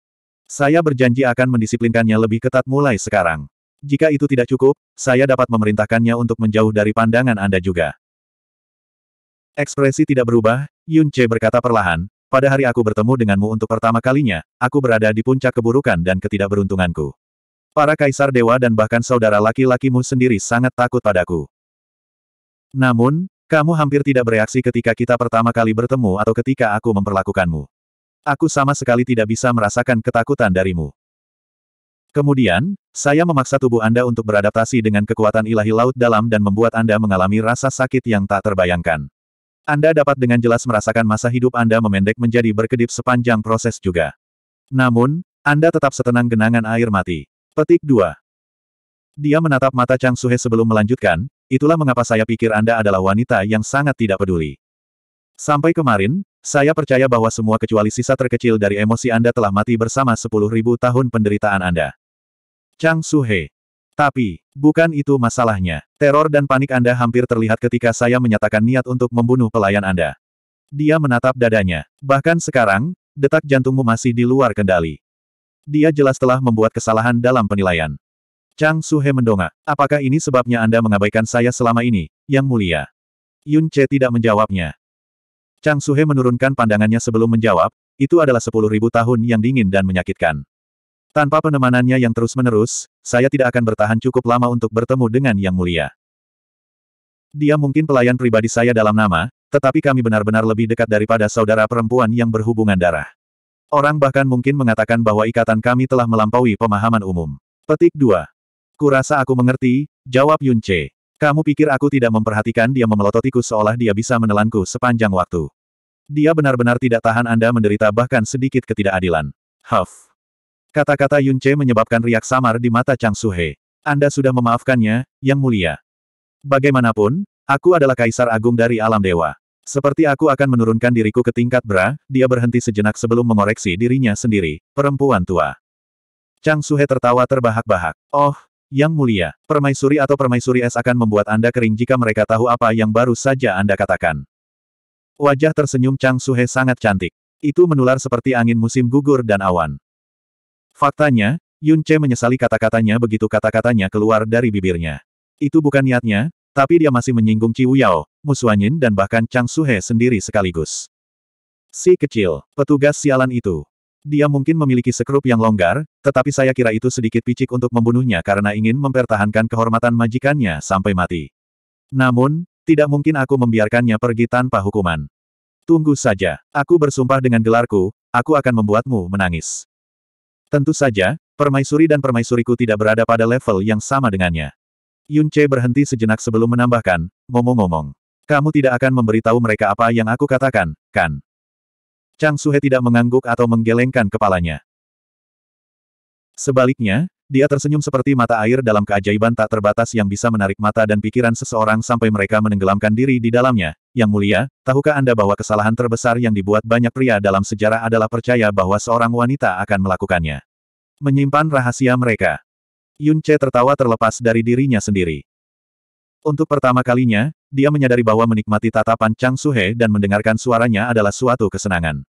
Saya berjanji akan mendisiplinkannya lebih ketat mulai sekarang. Jika itu tidak cukup, saya dapat memerintahkannya untuk menjauh dari pandangan Anda juga. Ekspresi tidak berubah, Yun Che berkata perlahan, pada hari aku bertemu denganmu untuk pertama kalinya, aku berada di puncak keburukan dan ketidakberuntunganku. Para kaisar dewa dan bahkan saudara laki-lakimu sendiri sangat takut padaku. Namun, kamu hampir tidak bereaksi ketika kita pertama kali bertemu atau ketika aku memperlakukanmu. Aku sama sekali tidak bisa merasakan ketakutan darimu. Kemudian, saya memaksa tubuh Anda untuk beradaptasi dengan kekuatan ilahi laut dalam dan membuat Anda mengalami rasa sakit yang tak terbayangkan. Anda dapat dengan jelas merasakan masa hidup Anda memendek menjadi berkedip sepanjang proses juga. Namun, Anda tetap setenang genangan air mati. Petik 2. Dia menatap mata Chang Suhe sebelum melanjutkan, itulah mengapa saya pikir Anda adalah wanita yang sangat tidak peduli. Sampai kemarin, saya percaya bahwa semua kecuali sisa terkecil dari emosi Anda telah mati bersama 10.000 tahun penderitaan Anda. Chang Suhe. Tapi, bukan itu masalahnya. Teror dan panik Anda hampir terlihat ketika saya menyatakan niat untuk membunuh pelayan Anda. Dia menatap dadanya. Bahkan sekarang, detak jantungmu masih di luar kendali. Dia jelas telah membuat kesalahan dalam penilaian. Chang Suhe mendongak. Apakah ini sebabnya Anda mengabaikan saya selama ini, Yang Mulia? Yun Che tidak menjawabnya. Chang Suhe menurunkan pandangannya sebelum menjawab, itu adalah sepuluh ribu tahun yang dingin dan menyakitkan. Tanpa penemanannya yang terus-menerus, saya tidak akan bertahan cukup lama untuk bertemu dengan Yang Mulia. Dia mungkin pelayan pribadi saya dalam nama, tetapi kami benar-benar lebih dekat daripada saudara perempuan yang berhubungan darah. Orang bahkan mungkin mengatakan bahwa ikatan kami telah melampaui pemahaman umum. Petik 2. Kurasa aku mengerti, jawab Yun Che. Kamu pikir aku tidak memperhatikan dia memelototiku seolah dia bisa menelanku sepanjang waktu. Dia benar-benar tidak tahan Anda menderita bahkan sedikit ketidakadilan. Huff. Kata-kata Yun Che menyebabkan riak samar di mata Chang Suhe. Anda sudah memaafkannya, Yang Mulia. Bagaimanapun, aku adalah kaisar agung dari alam dewa. Seperti aku akan menurunkan diriku ke tingkat bra, dia berhenti sejenak sebelum mengoreksi dirinya sendiri, perempuan tua. Chang Suhe tertawa terbahak-bahak. Oh, Yang Mulia, permaisuri atau permaisuri es akan membuat Anda kering jika mereka tahu apa yang baru saja Anda katakan. Wajah tersenyum Chang Suhe sangat cantik. Itu menular seperti angin musim gugur dan awan. Faktanya, Yun Che menyesali kata-katanya begitu kata-katanya keluar dari bibirnya. Itu bukan niatnya, tapi dia masih menyinggung Ci Yao, Musuanyin dan bahkan Chang Suhe sendiri sekaligus. Si kecil, petugas sialan itu. Dia mungkin memiliki sekrup yang longgar, tetapi saya kira itu sedikit picik untuk membunuhnya karena ingin mempertahankan kehormatan majikannya sampai mati. Namun, tidak mungkin aku membiarkannya pergi tanpa hukuman. Tunggu saja, aku bersumpah dengan gelarku, aku akan membuatmu menangis. Tentu saja, permaisuri dan permaisuriku tidak berada pada level yang sama dengannya. Yun Che berhenti sejenak sebelum menambahkan, ngomong-ngomong. Kamu tidak akan memberitahu mereka apa yang aku katakan, kan? Chang Suhe tidak mengangguk atau menggelengkan kepalanya. Sebaliknya, dia tersenyum seperti mata air dalam keajaiban tak terbatas yang bisa menarik mata dan pikiran seseorang sampai mereka menenggelamkan diri di dalamnya. Yang mulia, tahukah Anda bahwa kesalahan terbesar yang dibuat banyak pria dalam sejarah adalah percaya bahwa seorang wanita akan melakukannya? Menyimpan rahasia mereka. Yun Che tertawa terlepas dari dirinya sendiri. Untuk pertama kalinya, dia menyadari bahwa menikmati tatapan Chang Suhe dan mendengarkan suaranya adalah suatu kesenangan.